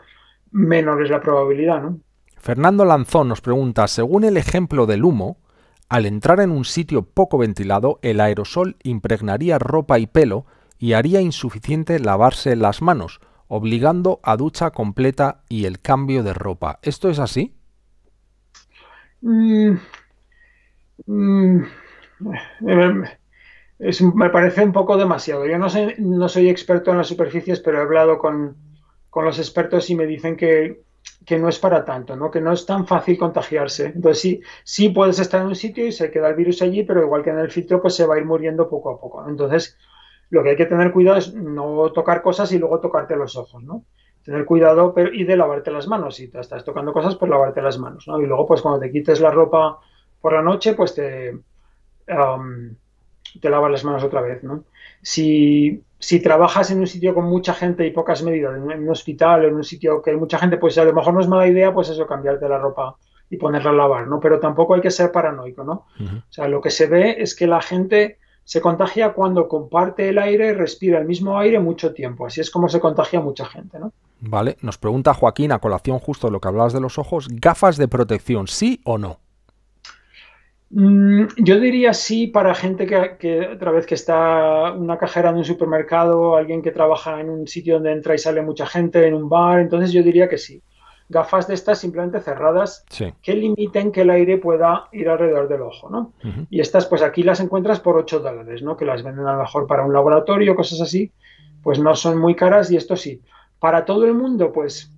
menor es la probabilidad, ¿no? Fernando Lanzón nos pregunta, según el ejemplo del humo, al entrar en un sitio poco ventilado, el aerosol impregnaría ropa y pelo y haría insuficiente lavarse las manos, obligando a ducha completa y el cambio de ropa. ¿Esto es así? Mm, mm, eh, me parece un poco demasiado. Yo no soy, no soy experto en las superficies, pero he hablado con, los expertos y me dicen que, no es para tanto, ¿no? que no es tan fácil contagiarse. Entonces sí, sí puedes estar en un sitio y se queda el virus allí, pero igual que en el filtro, pues se va a ir muriendo poco a poco. Entonces, lo que hay que tener cuidado es no tocar cosas y luego tocarte los ojos, ¿no? Tener cuidado y de lavarte las manos. Si te estás tocando cosas, pues lavarte las manos, Y luego, pues cuando te quites la ropa por la noche, pues te... Um, te lavas las manos otra vez, ¿no? Si, si trabajas en un sitio con mucha gente y pocas medidas, en un hospital o en un sitio que hay mucha gente, pues a lo mejor no es mala idea, pues eso, cambiarte la ropa y ponerla a lavar, ¿no? Pero tampoco hay que ser paranoico, ¿no? O sea, lo que se ve es que la gente se contagia cuando comparte el aire, respira el mismo aire mucho tiempo. Así es como se contagia mucha gente, ¿no? Vale, nos pregunta Joaquín, a colación justo de lo que hablabas de los ojos, gafas de protección, ¿sí o no? Mm, yo diría sí para gente que, otra vez que está una cajera de un supermercado, alguien que trabaja en un sitio donde entra y sale mucha gente, en un bar, entonces yo diría que sí. Gafas de estas simplemente cerradas que limiten que el aire pueda ir alrededor del ojo, ¿no? Y estas, pues aquí las encuentras por 8 dólares, ¿no? Que las venden a lo mejor para un laboratorio, cosas así, pues no son muy caras y esto sí. Para todo el mundo, pues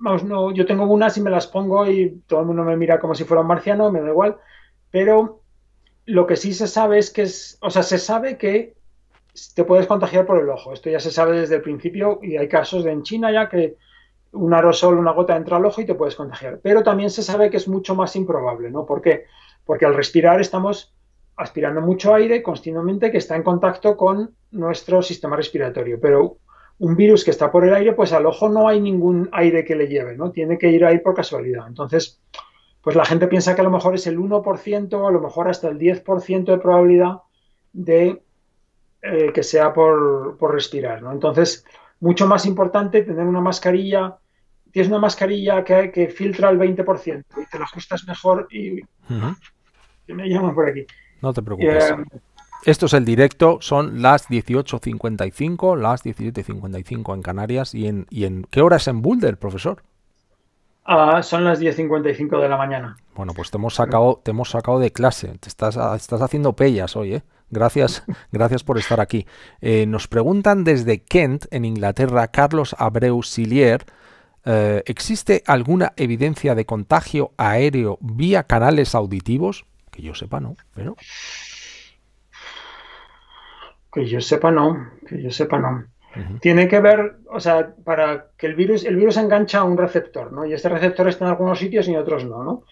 vamos, no, yo tengo unas y me las pongo y todo el mundo me mira como si fuera un marciano, me da igual, pero lo que sí se sabe es que es, o sea, se sabe que te puedes contagiar por el ojo, esto ya se sabe desde el principio y hay casos de en China ya que un aerosol, una gota entra al ojo y te puedes contagiar, pero también se sabe que es mucho más improbable, ¿no? ¿Por qué? Porque al respirar estamos aspirando mucho aire continuamente que está en contacto con nuestro sistema respiratorio, pero un virus que está por el aire, pues al ojo no hay ningún aire que le lleve, ¿no? Tiene que ir ahí por casualidad. Entonces, pues la gente piensa que a lo mejor es el 1%, a lo mejor hasta el 10% de probabilidad de eh, que sea por, por, respirar, ¿no? Entonces, mucho más importante tener una mascarilla. Tienes una mascarilla que, que filtra el 20% y te la ajustas mejor y... Me llaman por aquí. No te preocupes. Eh, esto es el directo, son las 18.55, las 17.55 en Canarias. ¿Y en, ¿Y en qué hora es en Boulder, profesor? Ah, son las 10.55 de la mañana. Bueno, pues te hemos sacado, hemos sacado de clase. Te estás, estás haciendo pellas hoy, ¿eh? Gracias, [laughs] gracias por estar aquí. Eh, nos preguntan desde Kent, en Inglaterra, Carlos Abreu Silier. Eh, ¿Existe alguna evidencia de contagio aéreo vía canales auditivos? Que yo sepa, no, pero. Que yo sepa, no. Que yo sepa, no. Tiene que ver, o sea, para que el virus, el virus engancha a un receptor, ¿no? Y este receptor está en algunos sitios y en otros no, ¿no?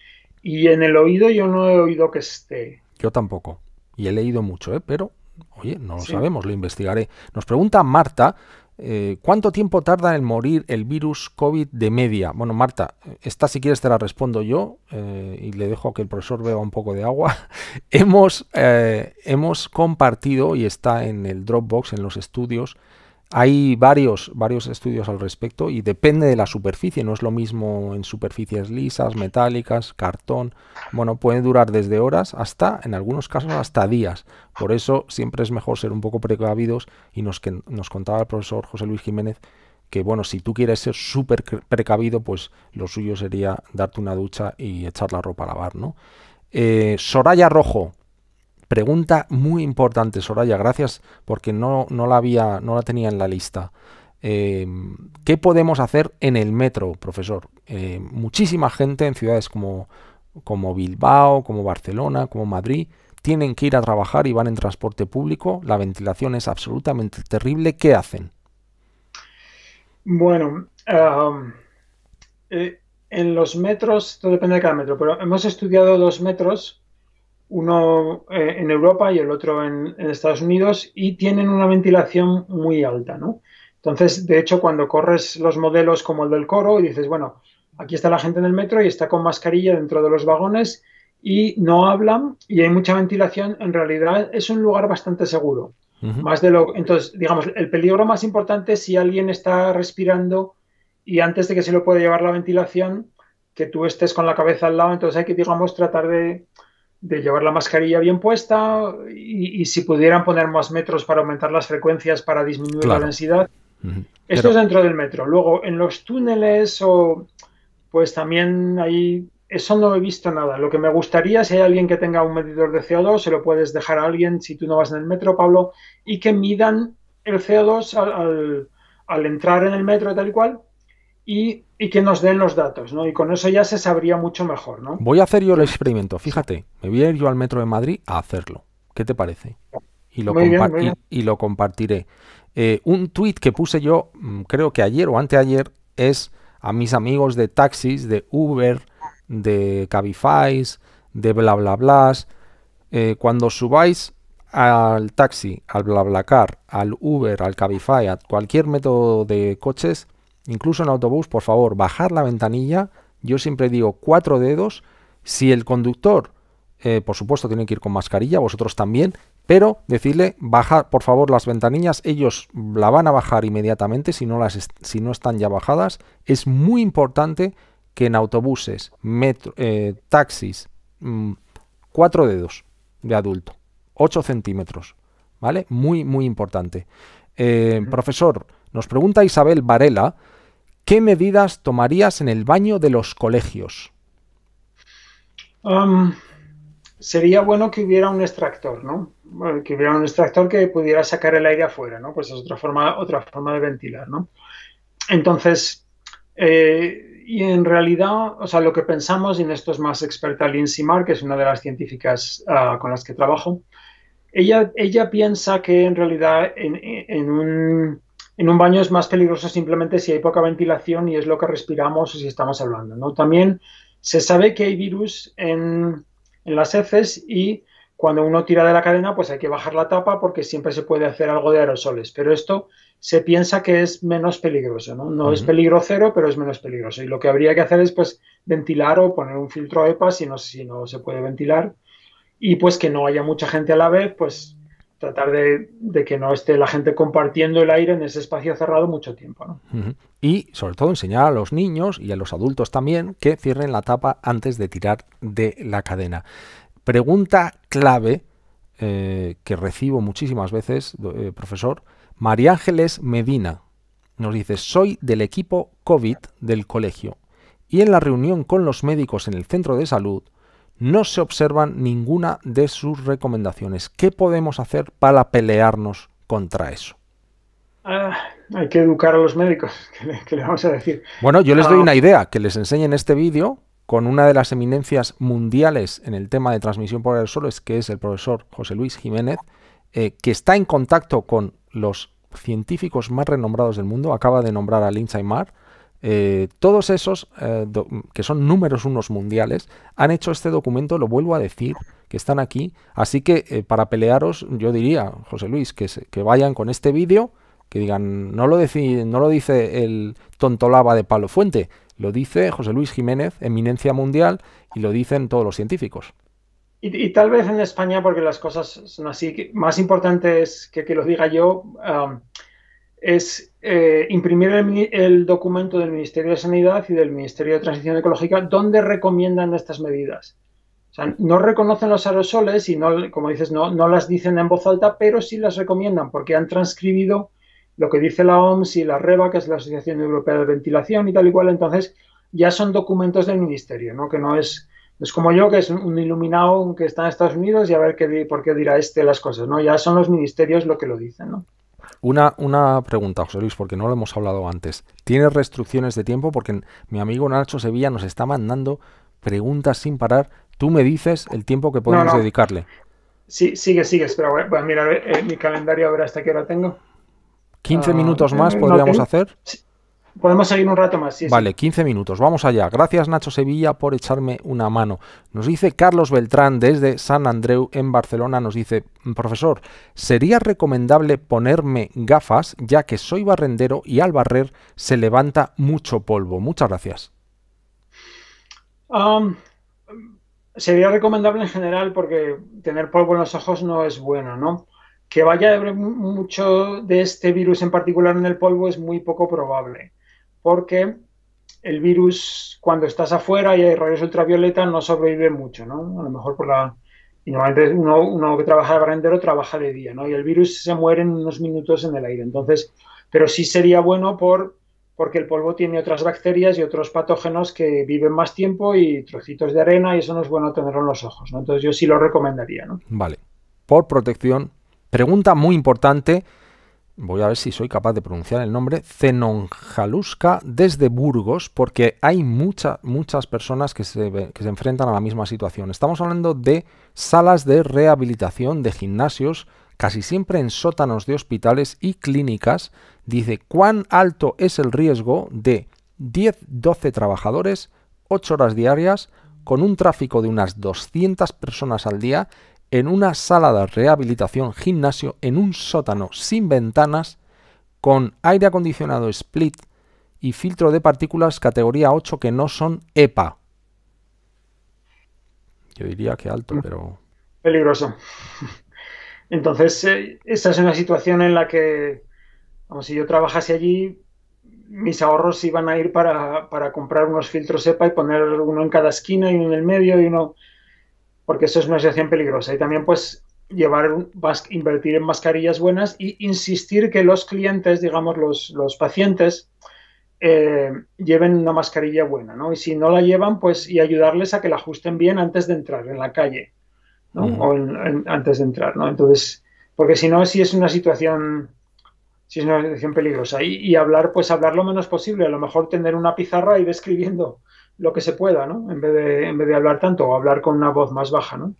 Y en el oído yo no he oído que esté. Yo tampoco. Y he leído mucho, ¿eh? Pero, oye, no lo sabemos, lo investigaré. Nos pregunta Marta eh, ¿Cuánto tiempo tarda en morir el virus COVID de media? Bueno, Marta, esta si quieres te la respondo yo eh, y le dejo que el profesor beba un poco de agua. [laughs] hemos, eh, hemos compartido y está en el Dropbox, en los estudios, hay varios, varios estudios al respecto y depende de la superficie, no es lo mismo en superficies lisas, metálicas, cartón. Bueno, pueden durar desde horas hasta, en algunos casos, hasta días. Por eso siempre es mejor ser un poco precavidos y nos, que nos contaba el profesor José Luis Jiménez que, bueno, si tú quieres ser súper precavido, pues lo suyo sería darte una ducha y echar la ropa a lavar, ¿no? Eh, Soraya Rojo, Pregunta muy importante, Soraya, gracias porque no, la, había, no la tenía en la lista. Em, ¿Qué podemos hacer en el metro, profesor? Em, muchísima gente en ciudades como, como Bilbao, como Barcelona, como Madrid, tienen que ir a trabajar y van en transporte público, la ventilación es absolutamente terrible, ¿qué hacen? Bueno, eh, en los metros, todo depende de cada metro, pero hemos estudiado los metros uno eh, en Europa y el otro en, Estados Unidos, y tienen una ventilación muy alta, ¿no? Entonces, de hecho, cuando corres los modelos como el del coro y dices, bueno, aquí está la gente en el metro y está con mascarilla dentro de los vagones y no hablan y hay mucha ventilación, en realidad es un lugar bastante seguro. Más de lo, entonces, digamos, el peligro más importante es si alguien está respirando y antes de que se lo pueda llevar la ventilación, que tú estés con la cabeza al lado, entonces hay que, digamos, tratar de, de llevar la mascarilla bien puesta y, si pudieran poner más metros para aumentar las frecuencias para disminuir la densidad. Esto es dentro del metro. Luego, en los túneles o pues también ahí, Eso no he visto nada. Lo que me gustaría, si hay alguien que tenga un medidor de CO2, se lo puedes dejar a alguien si tú no vas en el metro, Pablo, y que midan el CO2 al, al entrar en el metro tal y cual, y, que nos den los datos, ¿no? Y con eso ya se sabría mucho mejor, ¿no? Voy a hacer yo el experimento, fíjate, me voy a ir yo al metro de Madrid a hacerlo. ¿Qué te parece? Y lo, compartiré. Eh, un tweet que puse yo, mm, creo que ayer o anteayer, es a mis amigos de taxis, de Uber, de Cabify, de bla bla bla. Eh, cuando subáis al taxi, al bla, bla, car, al Uber, al Cabify, a cualquier método de coches, incluso en autobús, por favor, bajar la ventanilla. Yo siempre digo cuatro dedos. Si el conductor, eh, por supuesto, tiene que ir con mascarilla, vosotros también, pero decirle, bajar, por favor las ventanillas, ellos la van a bajar inmediatamente si no, las si no están ya bajadas. Es muy importante que en autobuses, metro, eh, taxis, mm, cuatro dedos de adulto, 8 centímetros, ¿vale? Muy, muy importante. Eh, profesor, nos pregunta Isabel Varela ¿Qué medidas tomarías en el baño de los colegios? sería bueno que hubiera un extractor, ¿no? Que hubiera un extractor que pudiera sacar el aire afuera, ¿no? Pues es otra forma, otra forma de ventilar, ¿no? Entonces, eh, y en realidad, o sea, lo que pensamos, y en esto es más experta Lynn Simar, que es una de las científicas ah, con las que trabajo, ella, ella piensa que en realidad en un en un baño es más peligroso simplemente si hay poca ventilación y es lo que respiramos o si estamos hablando. ¿no? También se sabe que hay virus en, las heces y cuando uno tira de la cadena, pues hay que bajar la tapa porque siempre se puede hacer algo de aerosoles. Pero esto se piensa que es menos peligroso, ¿no? es peligro cero, pero es menos peligroso. Y lo que habría que hacer es, pues, ventilar o poner un filtro EPA si no, si no se puede ventilar. Y pues que no haya mucha gente a la vez, pues tratar de, que no esté la gente compartiendo el aire en ese espacio cerrado mucho tiempo. Y sobre todo enseñar a los niños y a los adultos también que cierren la tapa antes de tirar de la cadena. Pregunta clave eh, que recibo muchísimas veces, eh, profesor. María Ángeles Medina nos dice, soy del equipo COVID del colegio y en la reunión con los médicos en el centro de salud no se observan ninguna de sus recomendaciones. ¿Qué podemos hacer para pelearnos contra eso? Ah, hay que educar a los médicos, [laughs] que le, vamos a decir. Bueno, yo les doy ah. una idea, que les en este vídeo con una de las eminencias mundiales en el tema de transmisión por aerosoles, que es el profesor José Luis Jiménez, eh, que está en contacto con los científicos más renombrados del mundo, acaba de nombrar a Lindsay mar eh, todos esos, eh, que son números unos mundiales, han hecho este documento, lo vuelvo a decir, que están aquí. Así que eh, para pelearos, yo diría, José Luis, que, vayan con este vídeo, que digan, no lo, no lo dice el tontolaba de Palo Fuente, lo dice José Luis Jiménez, eminencia mundial, y lo dicen todos los científicos. Y, tal vez en España, porque las cosas son así, que más importante es que, que lo diga yo es eh, imprimir el, documento del Ministerio de Sanidad y del Ministerio de Transición Ecológica donde recomiendan estas medidas. O sea, no reconocen los aerosoles y no, como dices, no, no las dicen en voz alta, pero sí las recomiendan porque han transcribido lo que dice la OMS y la REVA, que es la Asociación Europea de Ventilación y tal y cual. Entonces, ya son documentos del ministerio, ¿no? Que no es, es como yo, que es un iluminado que está en Estados Unidos y a ver qué, por qué dirá este las cosas, ¿no? Ya son los ministerios lo que lo dicen, ¿no? Una, una pregunta, José Luis, porque no lo hemos hablado antes. ¿Tienes restricciones de tiempo? Porque mi amigo Nacho Sevilla nos está mandando preguntas sin parar. Tú me dices el tiempo que podemos dedicarle. Sí, sigue, sigue. Espera, voy a mirar eh, mi calendario a ver hasta qué hora tengo. ¿15 ah, minutos eh, más podríamos hacer? Podemos seguir un rato más. Sí, vale, 15 minutos. Vamos allá. Gracias Nacho Sevilla por echarme una mano. Nos dice Carlos Beltrán desde San Andreu en Barcelona. Nos dice, profesor, ¿sería recomendable ponerme gafas ya que soy barrendero y al barrer se levanta mucho polvo? Muchas gracias. Um, sería recomendable en general porque tener polvo en los ojos no es bueno, ¿no? Que vaya mucho de este virus en particular en el polvo es muy poco probable porque el virus cuando estás afuera y hay rayos ultravioleta no sobrevive mucho, ¿no? A lo mejor por la... Y normalmente uno, uno que trabaja de barrendero trabaja de día, ¿no? Y el virus se muere en unos minutos en el aire. Entonces, pero sí sería bueno por, porque el polvo tiene otras bacterias y otros patógenos que viven más tiempo y trocitos de arena y eso no es bueno tenerlo en los ojos, ¿no? Entonces yo sí lo recomendaría, ¿no? Vale. Por protección, pregunta muy importante voy a ver si soy capaz de pronunciar el nombre, Zenonjaluska desde Burgos, porque hay muchas muchas personas que se, que se enfrentan a la misma situación. Estamos hablando de salas de rehabilitación de gimnasios, casi siempre en sótanos de hospitales y clínicas. Dice cuán alto es el riesgo de 10-12 trabajadores, 8 horas diarias, con un tráfico de unas 200 personas al día en una sala de rehabilitación gimnasio en un sótano sin ventanas con aire acondicionado split y filtro de partículas categoría 8 que no son EPA. Yo diría que alto, mm. pero... Peligroso. Entonces, esta eh, esa es una situación en la que, como si yo trabajase allí, mis ahorros iban a ir para, para comprar unos filtros EPA y poner uno en cada esquina y uno en el medio y uno porque eso es una situación peligrosa. Y también, pues, llevar, invertir en mascarillas buenas e insistir que los clientes, digamos, los, los pacientes, eh, lleven una mascarilla buena, ¿no? Y si no la llevan, pues, y ayudarles a que la ajusten bien antes de entrar en la calle, ¿no? O antes de entrar, ¿no? Entonces, porque si no, si es una situación, si es una situación peligrosa. Y, hablar, pues, hablar lo menos posible. A lo mejor tener una pizarra y ir escribiendo lo que se pueda, ¿no? En vez, de, en vez de hablar tanto o hablar con una voz más baja, ¿no?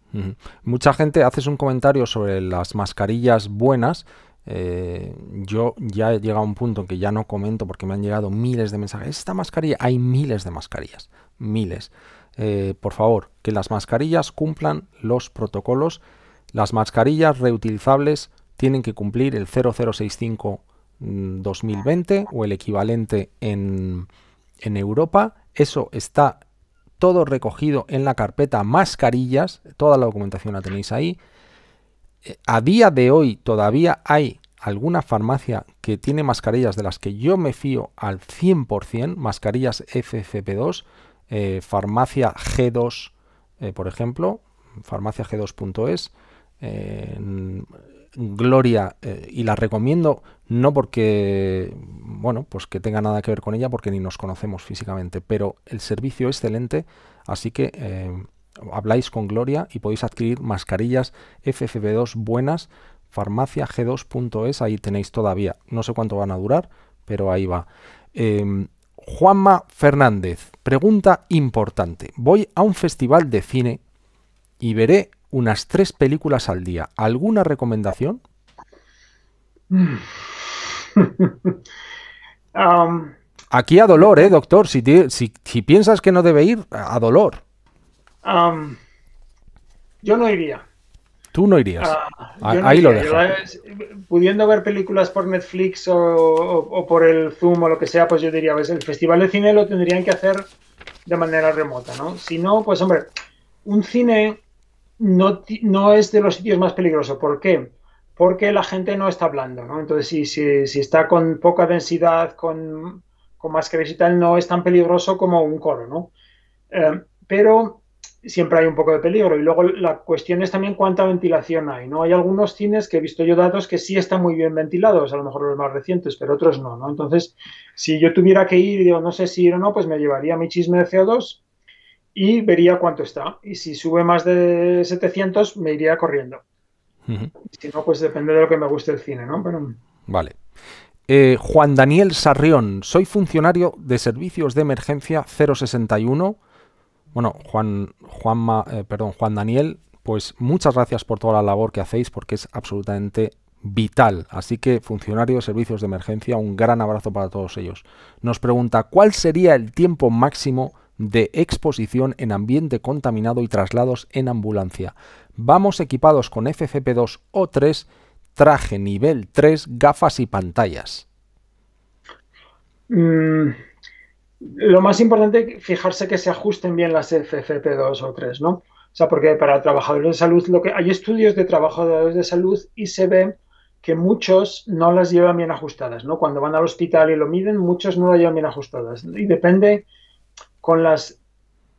Mucha gente haces un comentario sobre las mascarillas buenas. Eh, yo ya he llegado a un punto en que ya no comento porque me han llegado miles de mensajes. Esta mascarilla, hay miles de mascarillas, miles. Eh, por favor, que las mascarillas cumplan los protocolos. Las mascarillas reutilizables tienen que cumplir el 0065 2020 mm, o el equivalente en, en Europa eso está todo recogido en la carpeta mascarillas, toda la documentación la tenéis ahí. Eh, a día de hoy todavía hay alguna farmacia que tiene mascarillas de las que yo me fío al 100%, mascarillas FFP2, eh, farmacia G2, eh, por ejemplo, farmaciag2.es, Gloria eh, y la recomiendo no porque bueno, pues que tenga nada que ver con ella porque ni nos conocemos físicamente, pero el servicio es excelente, así que eh, habláis con Gloria y podéis adquirir mascarillas ffb 2 buenas farmaciag2.es, ahí tenéis todavía, no sé cuánto van a durar, pero ahí va. Em, Juanma Fernández, pregunta importante. Voy a un festival de cine y veré unas tres películas al día. ¿Alguna recomendación? [laughs] Um, Aquí a dolor, ¿eh, doctor? Si, si, piensas que no debe ir, a dolor. Um, yo no iría. Tú no irías. Ah, ah, ahí lo dejo. Eh, pudiendo ver películas por Netflix o, por el Zoom o lo que sea, pues yo diría, pues el Festival de Cine lo tendrían que hacer de manera remota, ¿no? Si no, pues hombre, un cine no, no es de los sitios más peligrosos. ¿Por qué? Porque la gente no está hablando, ¿no? Entonces, si, está con poca densidad, con, con más y tal, no es tan peligroso como un coro, ¿no? Eh, pero siempre hay un poco de peligro. Y luego la cuestión es también cuánta ventilación hay, ¿no? Hay algunos cines que he visto yo datos que sí están muy bien ventilados, a lo mejor los más recientes, pero otros no, ¿no? Entonces, si yo tuviera que ir digo, no sé si ir o no, pues me llevaría mi chisme de CO2 y vería cuánto está. Y si sube más de 700, me iría corriendo. Si no, pues depende de lo que me guste el cine, ¿no? Pero... Vale. Eh, Juan Daniel Sarrión, soy funcionario de Servicios de Emergencia 061. Bueno, Juan, Juan eh, perdón, Juan Daniel, pues muchas gracias por toda la labor que hacéis porque es absolutamente vital. Así que, funcionario de Servicios de Emergencia, un gran abrazo para todos ellos. Nos pregunta, ¿cuál sería el tiempo máximo de exposición en ambiente contaminado y traslados en ambulancia. Vamos equipados con FFP2 o 3, traje nivel 3, gafas y pantallas. Mm, lo más importante, es fijarse que se ajusten bien las FFP2 o 3, ¿no? O sea, porque para trabajadores de salud, lo que hay estudios de trabajadores de salud y se ve que muchos no las llevan bien ajustadas, ¿no? Cuando van al hospital y lo miden, muchos no las llevan bien ajustadas. Y depende con las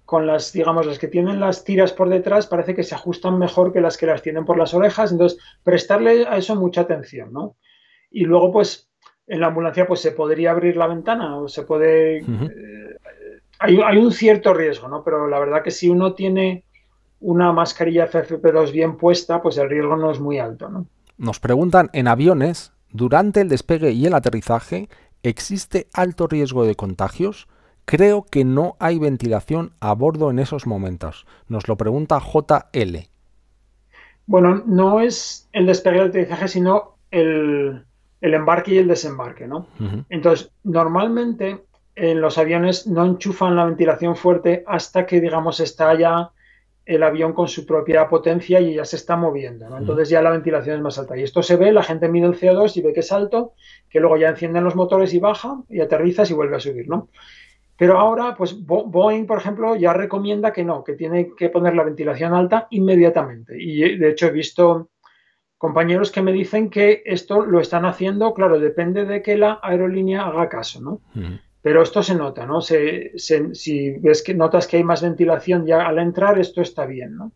con las, digamos, las que tienen las tiras por detrás parece que se ajustan mejor que las que las tienen por las orejas, entonces prestarle a eso mucha atención, ¿no? Y luego, pues, en la ambulancia, pues se podría abrir la ventana o se puede... Eh, hay, hay, un cierto riesgo, ¿no? Pero la verdad que si uno tiene una mascarilla FFP2 bien puesta, pues el riesgo no es muy alto, ¿no? Nos preguntan, en aviones, durante el despegue y el aterrizaje, ¿existe alto riesgo de contagios? Creo que no hay ventilación a bordo en esos momentos. Nos lo pregunta JL. Bueno, no es el despegue del aterrizaje, sino el, embarque y el desembarque, ¿no? Entonces, normalmente en eh, los aviones no enchufan la ventilación fuerte hasta que, digamos, estalla el avión con su propia potencia y ya se está moviendo, Entonces ya la ventilación es más alta. Y esto se ve, la gente mide el CO2 y ve que es alto, que luego ya encienden los motores y baja, y aterrizas y vuelve a subir, ¿no? Pero ahora, pues Boeing, por ejemplo, ya recomienda que no, que tiene que poner la ventilación alta inmediatamente. Y eh, de hecho he visto compañeros que me dicen que esto lo están haciendo, claro, depende de que la aerolínea haga caso, ¿no? Pero esto se nota, ¿no? si ves que notas que hay más ventilación ya al entrar, esto está bien, ¿no?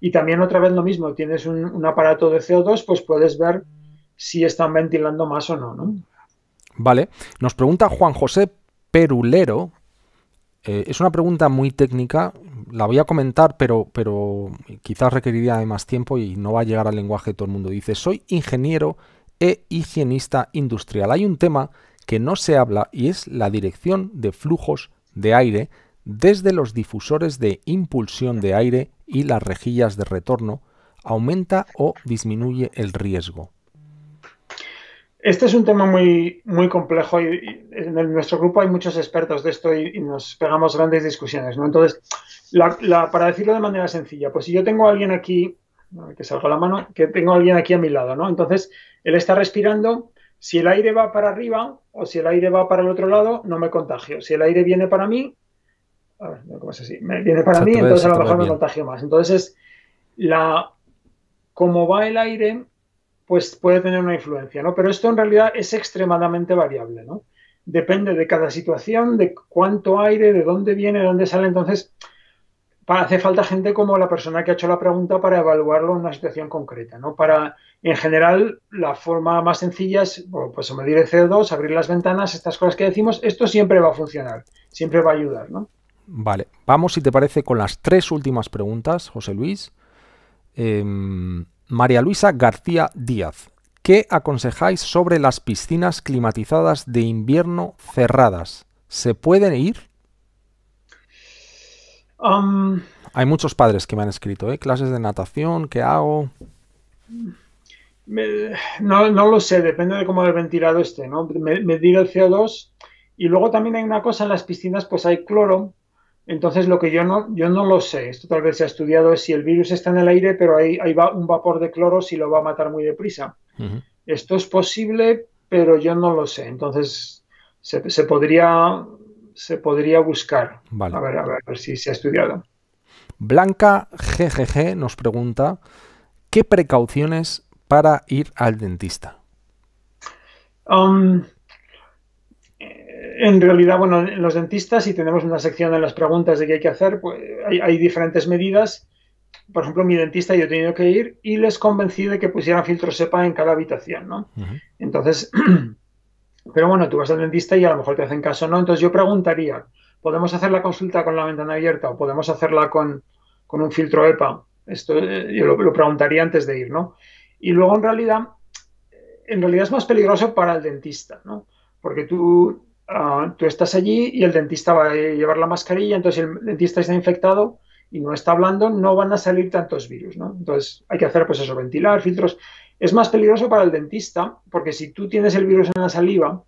Y también otra vez lo mismo, tienes un aparato de CO2, pues puedes ver si están ventilando más o no, ¿no? Vale, nos pregunta Juan José Perulero eh, es una pregunta muy técnica, la voy a comentar, pero, quizás requeriría más tiempo y no va a llegar al lenguaje de todo el mundo. Dice, soy ingeniero e higienista industrial. Hay un tema que no se habla y es la dirección de flujos de aire desde los difusores de impulsión de aire y las rejillas de retorno. ¿Aumenta o disminuye el riesgo? Este es un tema muy, muy complejo y, en nuestro grupo hay muchos expertos de esto y, nos pegamos grandes discusiones. ¿no? Entonces, para decirlo de manera sencilla, pues si yo tengo a alguien aquí, que salgo la mano, que tengo a alguien aquí a mi lado, ¿no? Entonces, él está respirando, si el aire va para arriba o si el aire va para el otro lado, no me contagio. Si el aire viene para mí, a ver, ¿cómo es así? viene para mí, entonces a lo mejor me contagio más. Entonces, la, como va el aire, pues puede tener una influencia, ¿no? Pero esto en realidad es extremadamente variable, ¿no? Depende de cada situación, de cuánto aire, de dónde viene, de dónde sale. Entonces, hace falta gente como la persona que ha hecho la pregunta para evaluarlo en una situación concreta, ¿no? Para, en general, la forma más sencilla es, pues medir el CO2, abrir las ventanas, estas cosas que decimos, esto siempre va a funcionar, siempre va a ayudar, ¿no? Vale, vamos si te parece con las tres últimas preguntas, José Luis. Em, María Luisa García Díaz. ¿Qué aconsejáis sobre las piscinas climatizadas de invierno cerradas? ¿Se pueden ir? Um, hay muchos padres que me han escrito, ¿eh? Clases de natación, ¿qué hago? no, lo sé, depende de cómo este, el ventilado esté, ¿no? Medir me el CO2 y luego también hay una cosa, en las piscinas pues hay cloro entonces, lo que yo no, yo no lo sé, esto tal vez se ha estudiado, es si el virus está en el aire, pero ahí, va un vapor de cloro si lo va a matar muy deprisa. Esto es posible, pero yo no lo sé. Entonces, se, podría, se podría buscar. A, ver, a ver, si se ha estudiado. Blanca GGG nos pregunta, ¿qué precauciones para ir al dentista? Um, en realidad, bueno, los dentistas, si tenemos una sección en las preguntas de qué hay que hacer, pues hay, diferentes medidas. Por ejemplo, mi dentista yo he tenido que ir y les convencí de que pusieran filtros SEPA en cada habitación, ¿no? Entonces, [clears throat] pero bueno, tú vas al dentista y a lo mejor te hacen caso, ¿no? Entonces yo preguntaría, ¿podemos hacer la consulta con la ventana abierta o podemos hacerla con, un filtro EPA? Esto eh, yo lo, lo preguntaría antes de ir, ¿no? Y luego, en realidad, en realidad es más peligroso para el dentista, ¿no? Porque tú Ah, tú estás allí y el dentista va a llevar la mascarilla, entonces el dentista está infectado y no está hablando, no van a salir tantos virus, ¿no? Entonces hay que hacer, pues eso, ventilar, filtros. Es más peligroso para el dentista porque si tú tienes el virus en la saliva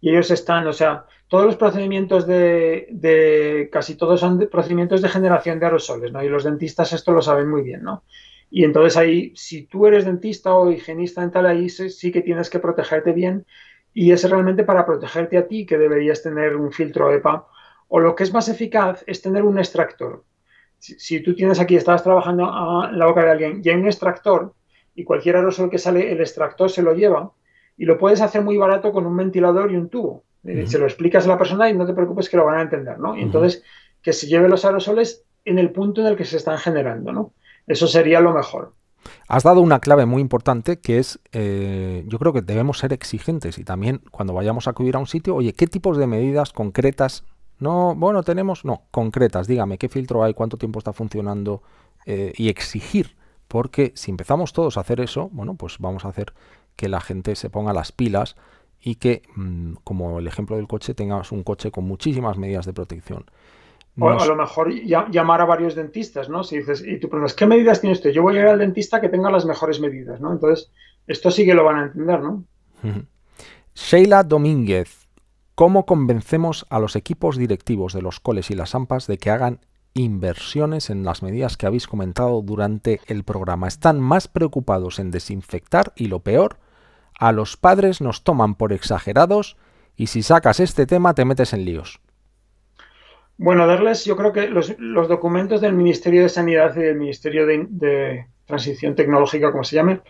y ellos están, o sea, todos los procedimientos de, casi todos son procedimientos de generación de aerosoles, ¿no? Y los dentistas esto lo saben muy bien, ¿no? Y entonces ahí, si tú eres dentista o higienista dental, ahí sí, sí que tienes que protegerte bien y es realmente para protegerte a ti que deberías tener un filtro EPA. O lo que es más eficaz es tener un extractor. Si, tú tienes aquí, estabas trabajando a la boca de alguien y hay un extractor y cualquier aerosol que sale, el extractor se lo lleva y lo puedes hacer muy barato con un ventilador y un tubo. Eh, se lo explicas a la persona y no te preocupes que lo van a entender, ¿no? entonces que se lleve los aerosoles en el punto en el que se están generando, ¿no? Eso sería lo mejor. Has dado una clave muy importante que es, eh, yo creo que debemos ser exigentes y también cuando vayamos a acudir a un sitio, oye, ¿qué tipos de medidas concretas? No, bueno, tenemos, no, concretas, dígame, ¿qué filtro hay? ¿Cuánto tiempo está funcionando? Eh, y exigir, porque si empezamos todos a hacer eso, bueno, pues vamos a hacer que la gente se ponga las pilas y que, mm, como el ejemplo del coche, tengas un coche con muchísimas medidas de protección. O a lo mejor llamar a varios dentistas, ¿no? Si dices, y tú preguntas, ¿qué medidas tienes tú? Yo voy a ir al dentista que tenga las mejores medidas, ¿no? Entonces, esto sí que lo van a entender, ¿no? [laughs] Sheila Domínguez, ¿cómo convencemos a los equipos directivos de los coles y las AMPAs de que hagan inversiones en las medidas que habéis comentado durante el programa? Están más preocupados en desinfectar y lo peor, a los padres nos toman por exagerados y si sacas este tema te metes en líos. Bueno, darles, yo creo que los, documentos del Ministerio de Sanidad y del Ministerio de, Transición Tecnológica, como se llame,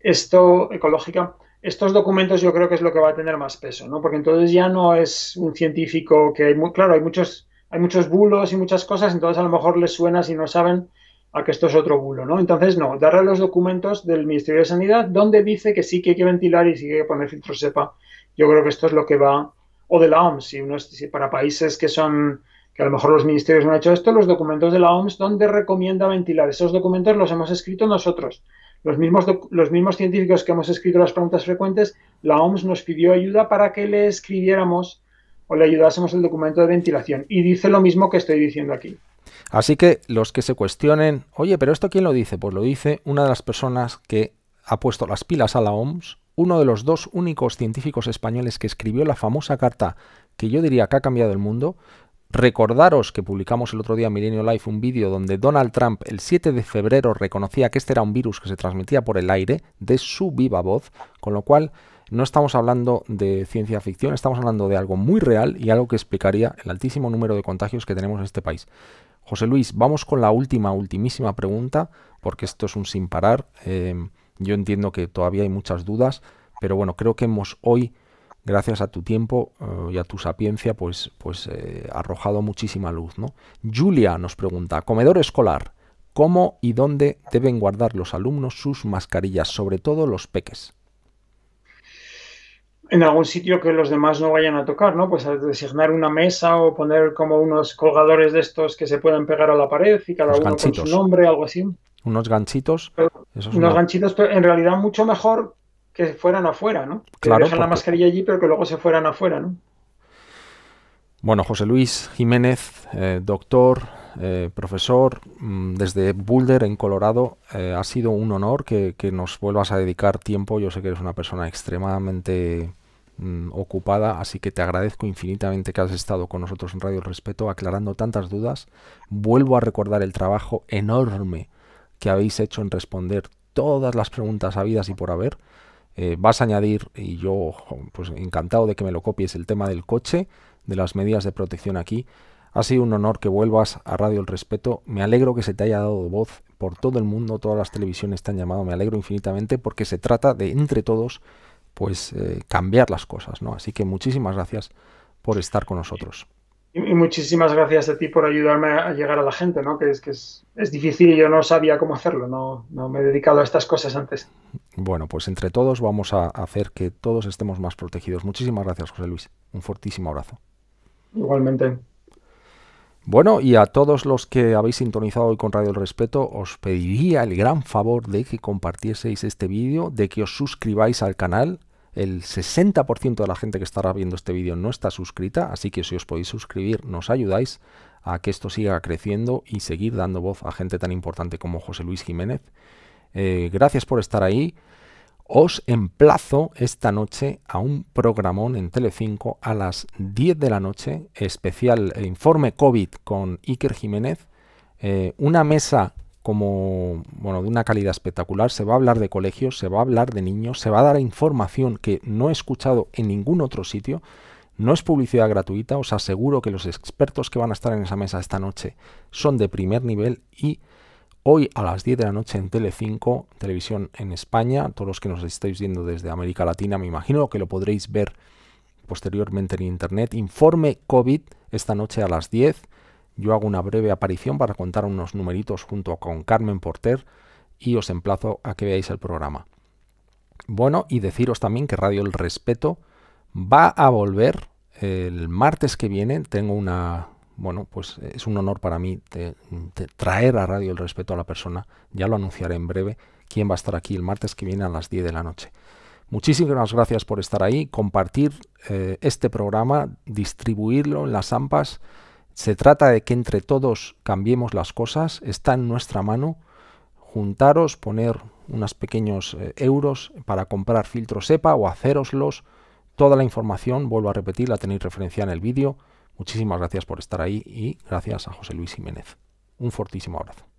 esto ecológica, estos documentos yo creo que es lo que va a tener más peso, ¿no? Porque entonces ya no es un científico que hay muy, claro, hay muchos, hay muchos bulos y muchas cosas, entonces a lo mejor les suena si no saben a que esto es otro bulo, ¿no? Entonces, no, darle los documentos del Ministerio de Sanidad donde dice que sí que hay que ventilar y sí que hay que poner filtros SEPA. Yo creo que esto es lo que va, o de la OMS, si uno, para países que son que a lo mejor los ministerios no han hecho esto, los documentos de la OMS donde recomienda ventilar. Esos documentos los hemos escrito nosotros. Los mismos, los mismos científicos que hemos escrito las preguntas frecuentes, la OMS nos pidió ayuda para que le escribiéramos o le ayudásemos el documento de ventilación. Y dice lo mismo que estoy diciendo aquí. Así que los que se cuestionen, oye, pero esto quién lo dice? Pues lo dice una de las personas que ha puesto las pilas a la OMS, uno de los dos únicos científicos españoles que escribió la famosa carta que yo diría que ha cambiado el mundo, Recordaros que publicamos el otro día en Milenio Life un vídeo donde Donald Trump el 7 de febrero reconocía que este era un virus que se transmitía por el aire de su viva voz, con lo cual no estamos hablando de ciencia ficción, estamos hablando de algo muy real y algo que explicaría el altísimo número de contagios que tenemos en este país. José Luis, vamos con la última, ultimísima pregunta, porque esto es un sin parar. Eh, yo entiendo que todavía hay muchas dudas, pero bueno, creo que hemos hoy gracias a tu tiempo eh, y a tu sapiencia, pues, pues eh, arrojado muchísima luz. ¿no? Julia nos pregunta, comedor escolar, ¿cómo y dónde deben guardar los alumnos sus mascarillas, sobre todo los peques? en algún sitio que los demás no vayan a tocar, ¿no? Pues a designar una mesa o poner como unos colgadores de estos que se puedan pegar a la pared y cada uno con su nombre, algo así. Unos ganchitos. unos ganchitos, pero en realidad mucho mejor que fueran afuera, ¿no? claro, dejan la mascarilla allí, pero que luego se fueran afuera, ¿no? Bueno, José Luis Jiménez, eh, doctor, eh, profesor, mm, desde Boulder, en Colorado, eh, ha sido un honor que, nos vuelvas a dedicar tiempo. Yo sé que eres una persona extremadamente mm, ocupada, así que te agradezco infinitamente que has estado con nosotros en Radio El Respeto, aclarando tantas dudas. Vuelvo a recordar el trabajo enorme que habéis hecho en responder todas las preguntas habidas y por haber eh, vas a añadir, y yo pues encantado de que me lo copies, el tema del coche, de las medidas de protección aquí. Ha sido un honor que vuelvas a Radio El Respeto. Me alegro que se te haya dado voz por todo el mundo, todas las televisiones te han llamado, me alegro infinitamente porque se trata de entre todos pues eh, cambiar las cosas, ¿no? Así que muchísimas gracias por estar con nosotros. Y, muchísimas gracias a ti por ayudarme a llegar a la gente, ¿no? Que es que es, es difícil y yo no sabía cómo hacerlo, no, no me he dedicado a estas cosas antes. Bueno, pues entre todos vamos a hacer que todos estemos más protegidos. Muchísimas gracias, José Luis. Un fortísimo abrazo. Igualmente. Bueno, y a todos los que habéis sintonizado hoy con Radio El Respeto, os pediría el gran favor de que compartieseis este vídeo, de que os suscribáis al canal. El 60% de la gente que estará viendo este vídeo no está suscrita, así que si os podéis suscribir nos ayudáis a que esto siga creciendo y seguir dando voz a gente tan importante como José Luis Jiménez. Eh, gracias por estar ahí. Os emplazo esta noche a un programón en Telecinco a las 10 de la noche, especial informe COVID con Iker Jiménez. Eh, una mesa como, bueno, de una calidad espectacular. Se va a hablar de colegios, se va a hablar de niños, se va a dar información que no he escuchado en ningún otro sitio. No es publicidad gratuita, os aseguro que los expertos que van a estar en esa mesa esta noche son de primer nivel y Hoy a las 10 de la noche en Telecinco, televisión en España, todos los que nos estáis viendo desde América Latina, me imagino que lo podréis ver posteriormente en internet. Informe COVID esta noche a las 10. Yo hago una breve aparición para contar unos numeritos junto con Carmen Porter y os emplazo a que veáis el programa. Bueno, y deciros también que Radio El Respeto va a volver el martes que viene. Tengo una bueno, pues eh, es un honor para mí traer a radio el respeto a la persona. Ya lo anunciaré en breve quién va a estar aquí el martes que viene a las 10 de la noche. Muchísimas gracias por estar ahí, compartir eh, este programa, distribuirlo en las AMPAs. Se trata de que entre todos cambiemos las cosas, está en nuestra mano juntaros, poner unos pequeños eh, euros para comprar filtros EPA o haceroslos. Toda la información, vuelvo a repetir, la tenéis referencia en el vídeo. Muchísimas gracias por estar ahí y gracias a José Luis Jiménez. Un fortísimo abrazo.